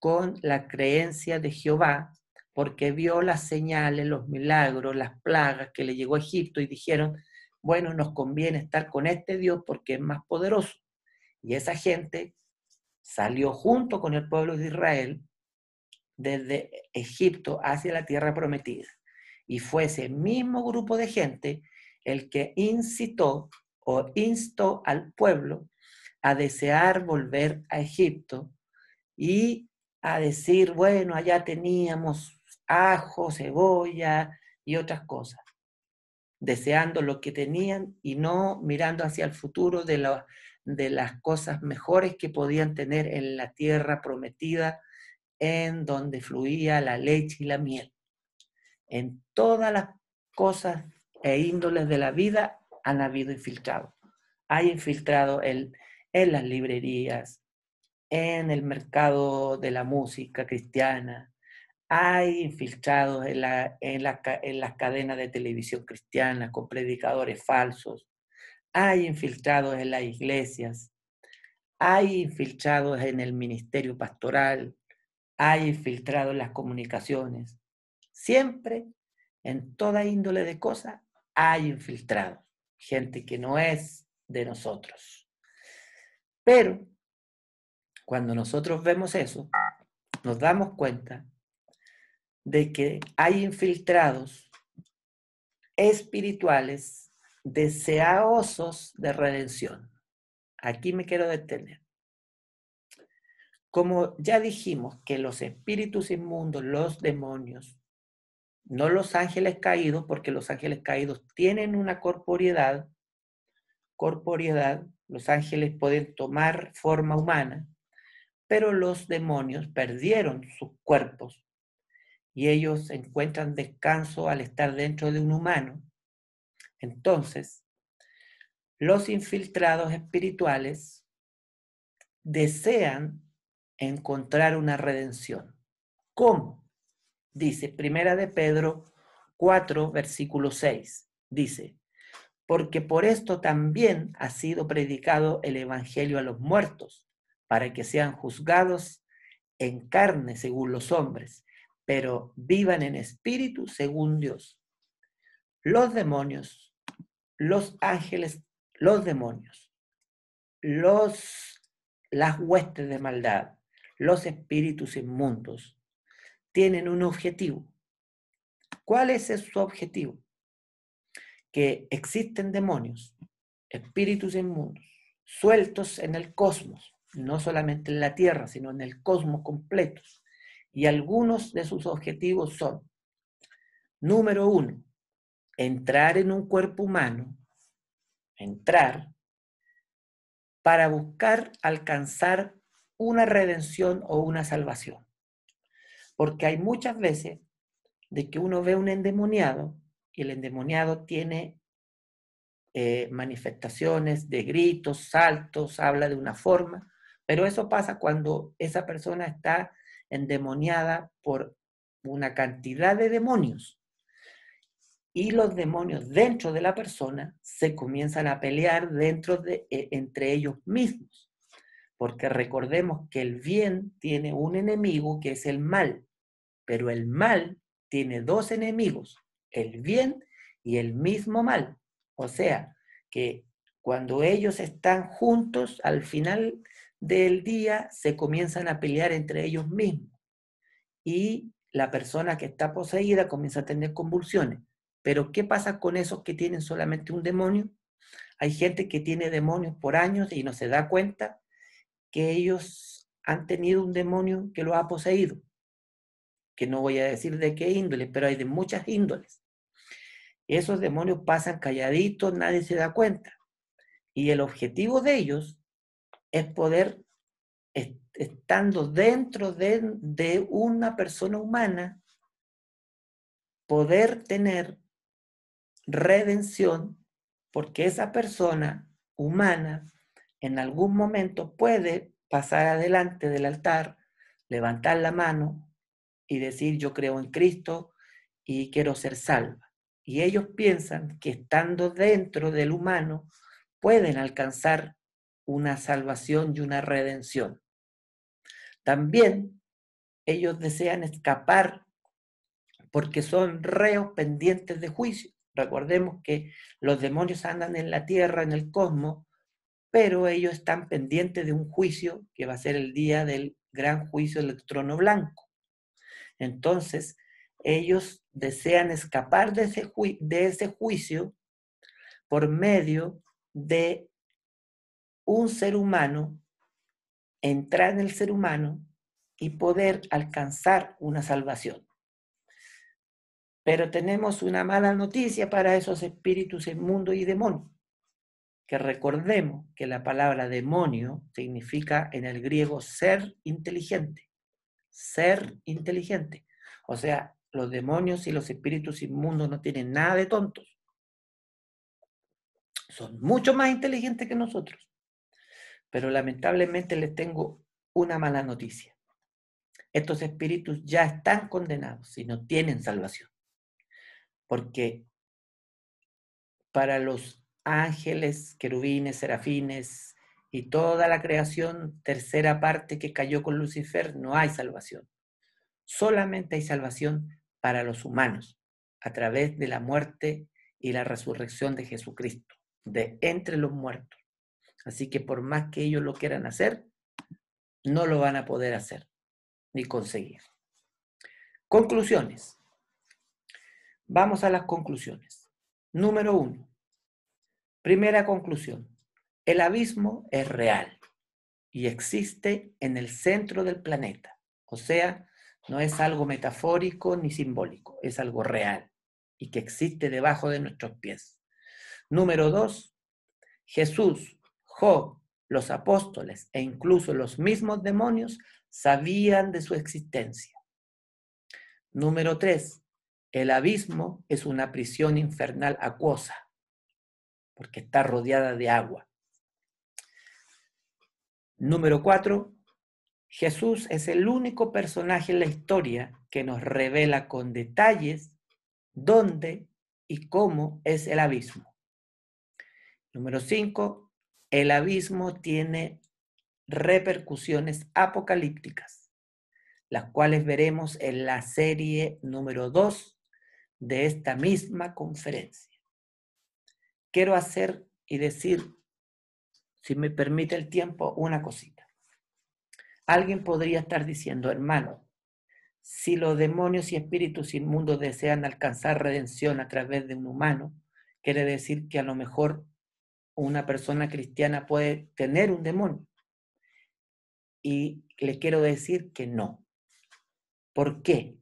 con la creencia de Jehová, porque vio las señales, los milagros, las plagas que le llegó a Egipto y dijeron, bueno, nos conviene estar con este Dios porque es más poderoso. Y esa gente salió junto con el pueblo de Israel desde Egipto hacia la tierra prometida. Y fue ese mismo grupo de gente el que incitó o instó al pueblo a desear volver a Egipto y a decir, bueno, allá teníamos ajo, cebolla y otras cosas, deseando lo que tenían y no mirando hacia el futuro de, de las cosas mejores que podían tener en la tierra prometida, en donde fluía la leche y la miel. En todas las cosas e índoles de la vida han habido infiltrados. Hay infiltrado en, las librerías, en el mercado de la música cristiana, hay infiltrados en, la, en, la, en las cadenas de televisión cristiana con predicadores falsos, hay infiltrados en las iglesias, hay infiltrados en el ministerio pastoral, hay infiltrados en las comunicaciones. Siempre, en toda índole de cosas, hay infiltrados, gente que no es de nosotros. Pero cuando nosotros vemos eso, nos damos cuenta de que hay infiltrados espirituales deseosos de redención. Aquí me quiero detener. Como ya dijimos que los espíritus inmundos, los demonios, no los ángeles caídos, porque los ángeles caídos tienen una corporeidad, corporeidad, los ángeles pueden tomar forma humana, pero los demonios perdieron sus cuerpos y ellos encuentran descanso al estar dentro de un humano. Entonces, los infiltrados espirituales desean encontrar una redención. ¿Cómo? Dice, primera de Pedro 4, versículo 6. Dice, porque por esto también ha sido predicado el Evangelio a los muertos, para que sean juzgados en carne según los hombres, pero vivan en espíritu según Dios. Los demonios, los ángeles, los demonios, los, las huestes de maldad, los espíritus inmundos, tienen un objetivo. ¿Cuál es su objetivo? Que existen demonios, espíritus inmundos, sueltos en el cosmos, no solamente en la Tierra, sino en el cosmos completo. Y algunos de sus objetivos son, número uno, entrar en un cuerpo humano, entrar para buscar alcanzar una redención o una salvación. Porque hay muchas veces de que uno ve un endemoniado y el endemoniado tiene eh, manifestaciones de gritos, saltos, habla de una forma, pero eso pasa cuando esa persona está endemoniada por una cantidad de demonios. Y los demonios dentro de la persona se comienzan a pelear dentro de, eh, entre ellos mismos. Porque recordemos que el bien tiene un enemigo que es el mal, pero el mal tiene dos enemigos, el bien y el mismo mal. O sea, que cuando ellos están juntos, al final del día se comienzan a pelear entre ellos mismos. Y la persona que está poseída comienza a tener convulsiones. Pero ¿qué pasa con esos que tienen solamente un demonio? Hay gente que tiene demonios por años y no se da cuenta que ellos han tenido un demonio que lo ha poseído, que no voy a decir de qué índole, pero hay de muchas índoles. Esos demonios pasan calladitos, nadie se da cuenta. Y el objetivo de ellos es poder, estando dentro de, de una persona humana, poder tener redención porque esa persona humana en algún momento puede pasar adelante del altar, levantar la mano y decir yo creo en Cristo y quiero ser salva. Y ellos piensan que estando dentro del humano pueden alcanzar una salvación y una redención. También ellos desean escapar porque son reos pendientes de juicio. Recordemos que los demonios andan en la tierra, en el cosmos, pero ellos están pendientes de un juicio que va a ser el día del gran juicio del trono blanco. Entonces, ellos desean escapar de ese, juicio por medio de un ser humano, entrar en el ser humano y poder alcanzar una salvación. Pero tenemos una mala noticia para esos espíritus inmundos y demonios que recordemos que la palabra demonio significa en el griego ser inteligente, ser inteligente. O sea, los demonios y los espíritus inmundos no tienen nada de tontos. Son mucho más inteligentes que nosotros. Pero lamentablemente les tengo una mala noticia. Estos espíritus ya están condenados y no tienen salvación. Porque para los ángeles, querubines, serafines y toda la creación, tercera parte que cayó con Lucifer, no hay salvación. Solamente hay salvación para los humanos a través de la muerte y la resurrección de Jesucristo, de entre los muertos. Así que por más que ellos lo quieran hacer, no lo van a poder hacer ni conseguir. Conclusiones. Vamos a las conclusiones. Número uno, Primera conclusión, el abismo es real y existe en el centro del planeta, o sea, no es algo metafórico ni simbólico, es algo real y que existe debajo de nuestros pies. Número dos, Jesús, Job, los apóstoles e incluso los mismos demonios sabían de su existencia. Número tres, el abismo es una prisión infernal acuosa porque está rodeada de agua. Número cuatro, Jesús es el único personaje en la historia que nos revela con detalles dónde y cómo es el abismo. Número cinco, el abismo tiene repercusiones apocalípticas, las cuales veremos en la serie número dos de esta misma conferencia quiero hacer y decir, si me permite el tiempo, una cosita. Alguien podría estar diciendo, hermano, si los demonios y espíritus inmundos desean alcanzar redención a través de un humano, quiere decir que a lo mejor una persona cristiana puede tener un demonio. Y le quiero decir que no. ¿Por qué?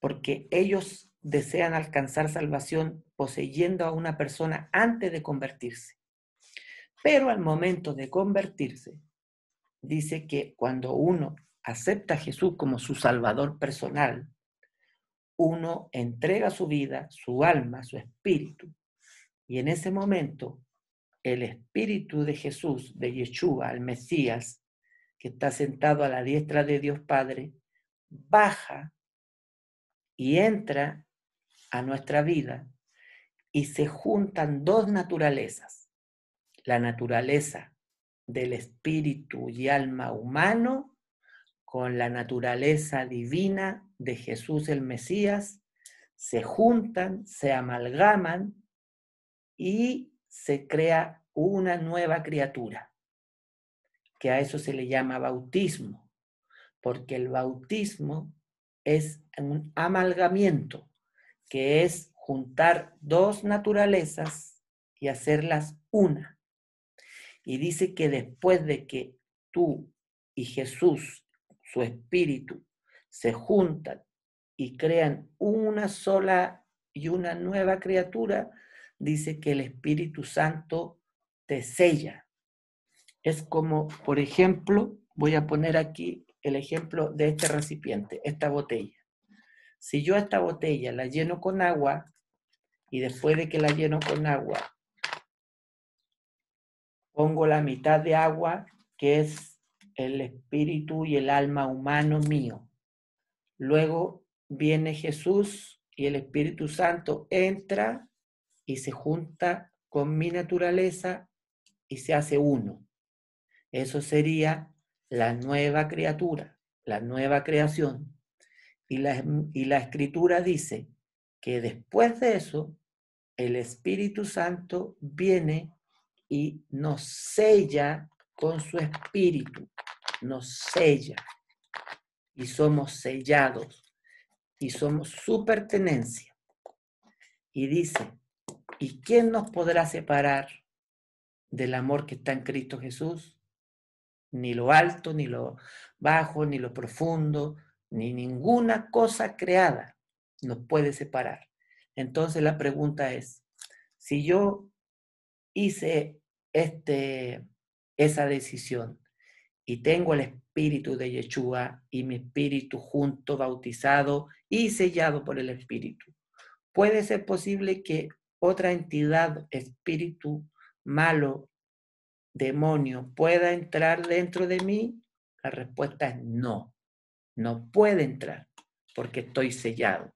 Porque ellos desean alcanzar salvación poseyendo a una persona antes de convertirse. Pero al momento de convertirse, dice que cuando uno acepta a Jesús como su Salvador personal, uno entrega su vida, su alma, su espíritu. Y en ese momento, el espíritu de Jesús, de Yeshua, el Mesías, que está sentado a la diestra de Dios Padre, baja y entra a nuestra vida y se juntan dos naturalezas, la naturaleza del espíritu y alma humano con la naturaleza divina de Jesús el Mesías, se juntan, se amalgaman y se crea una nueva criatura, que a eso se le llama bautismo, porque el bautismo es un amalgamiento que es juntar dos naturalezas y hacerlas una. Y dice que después de que tú y Jesús, su espíritu, se juntan y crean una sola y una nueva criatura, dice que el Espíritu Santo te sella. Es como, por ejemplo, voy a poner aquí el ejemplo de este recipiente, esta botella. Si yo esta botella la lleno con agua y después de que la lleno con agua, pongo la mitad de agua, que es el espíritu y el alma humano mío. Luego viene Jesús y el Espíritu Santo entra y se junta con mi naturaleza y se hace uno. Eso sería la nueva criatura, la nueva creación. Mm, y la, escritura dice que después de eso, el Espíritu Santo viene y nos sella con su Espíritu, nos sella y somos sellados y somos su pertenencia. Y dice, ¿y quién nos podrá separar del amor que está en Cristo Jesús? Ni lo alto, ni lo bajo, ni lo profundo, ni ninguna cosa creada nos puede separar. Entonces la pregunta es, si yo hice este, esa decisión y tengo el espíritu de Yeshua y mi espíritu junto, bautizado y sellado por el espíritu, ¿puede ser posible que otra entidad, espíritu malo, demonio, pueda entrar dentro de mí? La respuesta es no no puede entrar porque estoy sellado.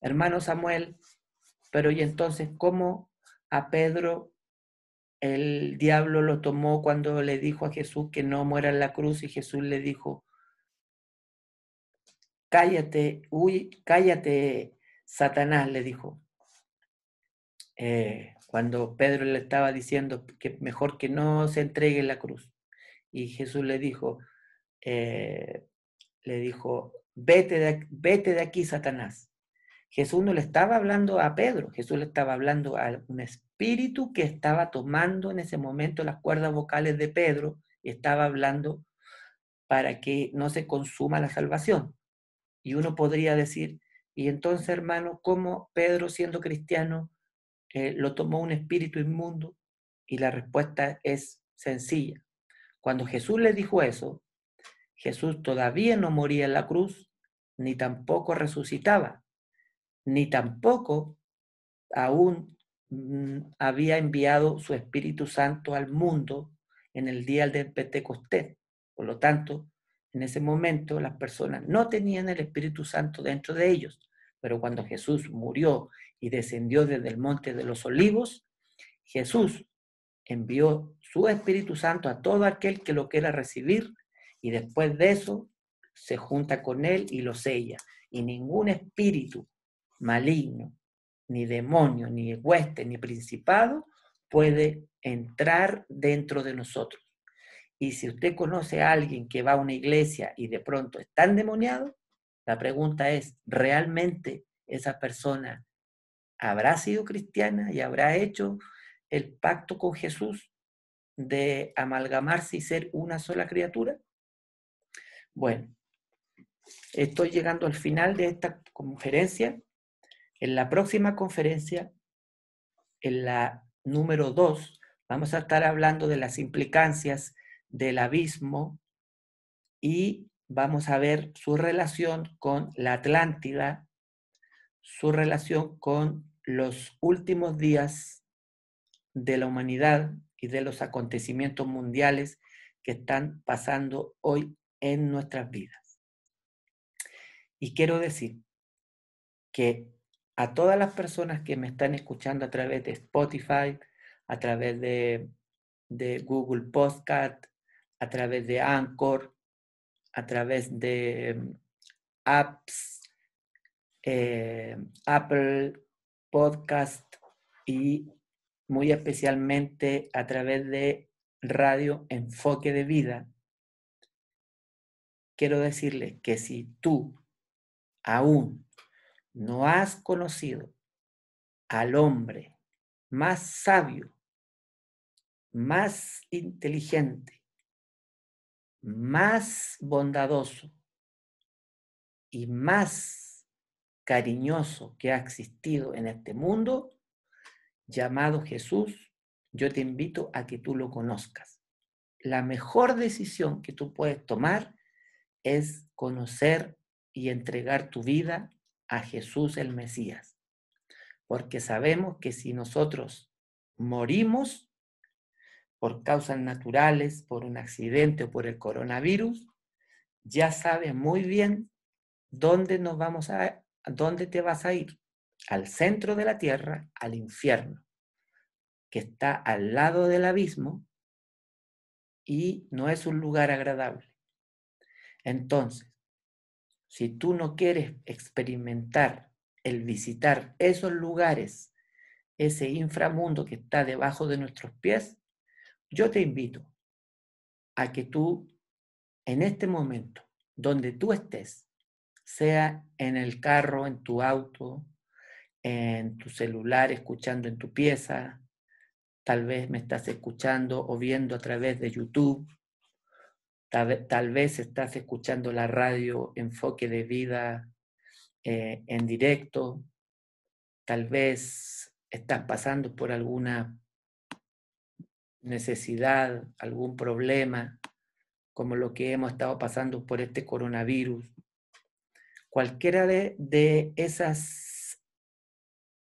Hermano Samuel, pero y entonces, ¿cómo a Pedro el diablo lo tomó cuando le dijo a Jesús que no muera en la cruz y Jesús le dijo, cállate, uy, cállate, Satanás, le dijo. Eh, cuando Pedro le estaba diciendo que mejor que no se entregue la cruz. Y Jesús le dijo, eh, le dijo, vete de, vete de aquí, Satanás. Jesús no le estaba hablando a Pedro, Jesús le estaba hablando a un espíritu que estaba tomando en ese momento las cuerdas vocales de Pedro y estaba hablando para que no se consuma la salvación. Y uno podría decir, y entonces hermano, ¿cómo Pedro siendo cristiano eh, lo tomó un espíritu inmundo? Y la respuesta es sencilla. Cuando Jesús le dijo eso, Jesús todavía no moría en la cruz, ni tampoco resucitaba, ni tampoco aún mm, había enviado su Espíritu Santo al mundo en el día del Pentecostés. Por lo tanto, en ese momento las personas no tenían el Espíritu Santo dentro de ellos, pero cuando Jesús murió y descendió desde el monte de los olivos, Jesús envió su Espíritu Santo a todo aquel que lo quiera recibir y después de eso se junta con él y lo sella. Y ningún espíritu maligno, ni demonio, ni hueste, ni principado puede entrar dentro de nosotros. Y si usted conoce a alguien que va a una iglesia y de pronto está endemoniado, la pregunta es, ¿realmente esa persona habrá sido cristiana y habrá hecho el pacto con Jesús de amalgamarse y ser una sola criatura? Bueno, estoy llegando al final de esta conferencia. En la próxima conferencia, en la número 2, vamos a estar hablando de las implicancias del abismo y vamos a ver su relación con la Atlántida, su relación con los últimos días de la humanidad y de los acontecimientos mundiales que están pasando hoy en nuestras vidas. Y quiero decir que a todas las personas que me están escuchando a través de Spotify, a través de, Google Podcast, a través de Anchor, a través de mm, apps, eh, Apple Podcast y muy especialmente a través de Radio Enfoque de Vida, quiero decirle que si tú aún no has conocido al hombre más sabio, más inteligente, más bondadoso y más cariñoso que ha existido en este mundo, llamado Jesús, yo te invito a que tú lo conozcas. La mejor decisión que tú puedes tomar es conocer y entregar tu vida a Jesús el Mesías. Porque sabemos que si nosotros morimos por causas naturales, por un accidente o por el coronavirus, ya sabes muy bien dónde nos vamos a dónde te vas a ir, al centro de la tierra, al infierno, que está al lado del abismo y no es un lugar agradable. Entonces, si tú no quieres experimentar el visitar esos lugares, ese inframundo que está debajo de nuestros pies, yo te invito a que tú, en este momento, donde tú estés, sea en el carro, en tu auto, en tu celular, escuchando en tu pieza, tal vez me estás escuchando o viendo a través de YouTube, Tal, vez estás escuchando la radio Enfoque de Vida eh, en directo. Tal vez estás pasando por alguna necesidad, algún problema, como lo que hemos estado pasando por este coronavirus. Cualquiera de, esas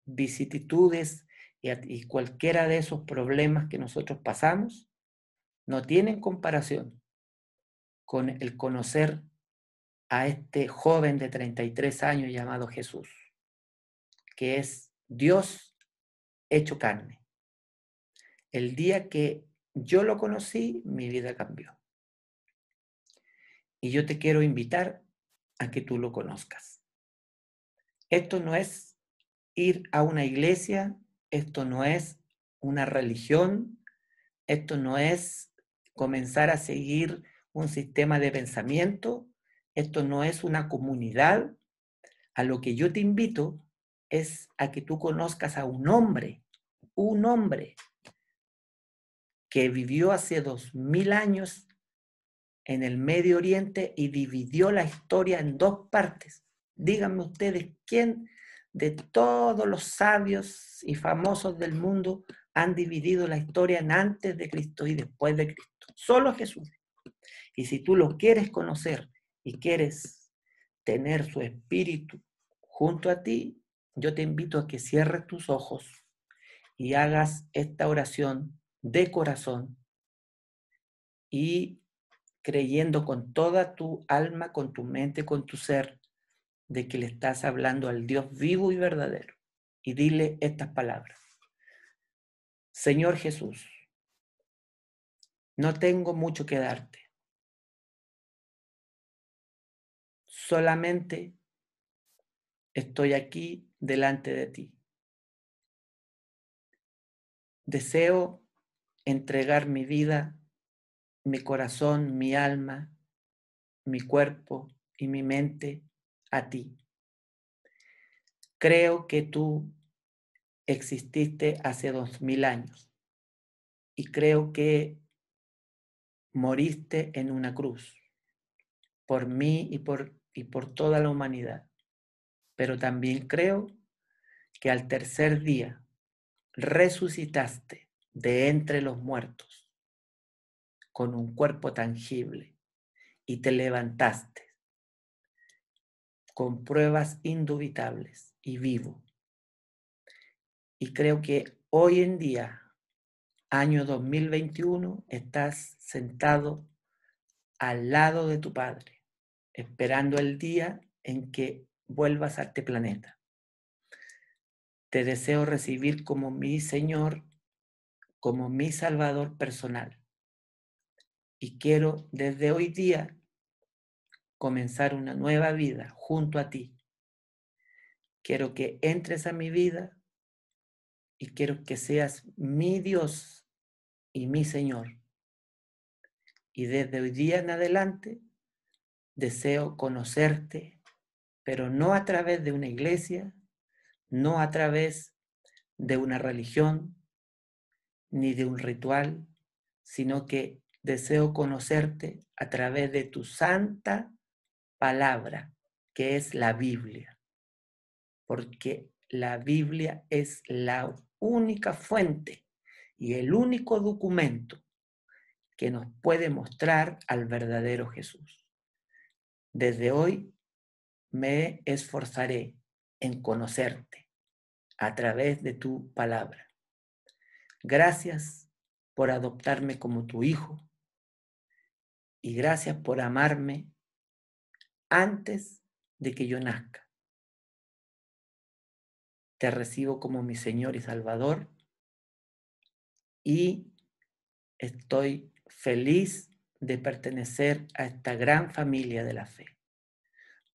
vicisitudes y cualquiera de esos problemas que nosotros pasamos no tienen comparación con el conocer a este joven de 33 años llamado Jesús, que es Dios hecho carne. El día que yo lo conocí, mi vida cambió. Y yo te quiero invitar a que tú lo conozcas. Esto no es ir a una iglesia, esto no es una religión, esto no es comenzar a seguir un sistema de pensamiento, esto no es una comunidad. A lo que yo te invito es a que tú conozcas a un hombre, un hombre que vivió hace dos mil años en el Medio Oriente y dividió la historia en dos partes. Díganme ustedes, ¿quién de todos los sabios y famosos del mundo han dividido la historia en antes de Cristo y después de Cristo? Solo Jesús. Y si tú lo quieres conocer y quieres tener su espíritu junto a ti, yo te invito a que cierres tus ojos y hagas esta oración de corazón y creyendo con toda tu alma, con tu mente, con tu ser, de que le estás hablando al Dios vivo y verdadero. Y dile estas palabras. Señor Jesús, no tengo mucho que darte solamente estoy aquí delante de ti. Deseo entregar mi vida, mi corazón, mi alma, mi cuerpo y mi mente a ti. Creo que tú exististe hace dos mil años y creo que moriste en una cruz por mí y por y por toda la humanidad. Pero también creo que al tercer día resucitaste de entre los muertos con un cuerpo tangible y te levantaste con pruebas indubitables y vivo. Y creo que hoy en día, año 2021, estás sentado al lado de tu Padre esperando el día en que vuelvas a este planeta. Te deseo recibir como mi Señor, como mi Salvador personal. Y quiero desde hoy día comenzar una nueva vida junto a ti. Quiero que entres a mi vida y quiero que seas mi Dios y mi Señor. Y desde hoy día en adelante deseo conocerte, pero no a través de una iglesia, no a través de una religión, ni de un ritual, sino que deseo conocerte a través de tu santa palabra, que es la Biblia, porque la Biblia es la única fuente y el único documento que nos puede mostrar al verdadero Jesús. Desde hoy me esforzaré en conocerte a través de tu palabra. Gracias por adoptarme como tu hijo y gracias por amarme antes de que yo nazca. Te recibo como mi Señor y Salvador y estoy feliz de pertenecer a esta gran familia de la fe.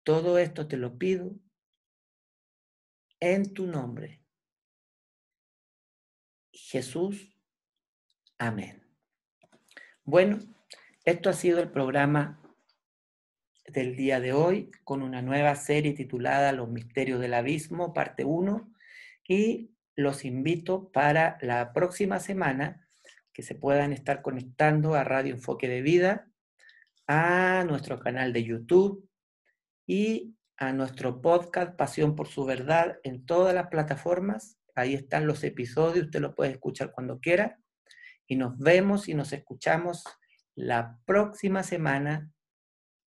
Todo esto te lo pido en tu nombre. Jesús, amén. Bueno, esto ha sido el programa del día de hoy con una nueva serie titulada Los Misterios del Abismo, parte 1, y los invito para la próxima semana que se puedan estar conectando a Radio Enfoque de Vida, a nuestro canal de YouTube y a nuestro podcast Pasión por su Verdad en todas las plataformas. Ahí están los episodios, usted los puede escuchar cuando quiera. Y nos vemos y nos escuchamos la próxima semana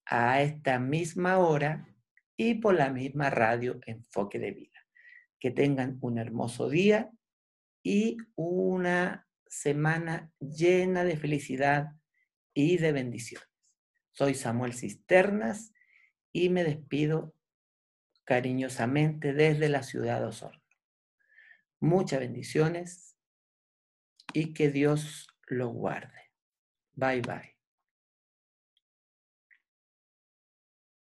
a esta misma hora y por la misma radio Enfoque de Vida. Que tengan un hermoso día y una semana llena de felicidad y de bendiciones. Soy Samuel Cisternas y me despido cariñosamente desde la ciudad de Osorno. Muchas bendiciones y que Dios lo guarde. Bye bye.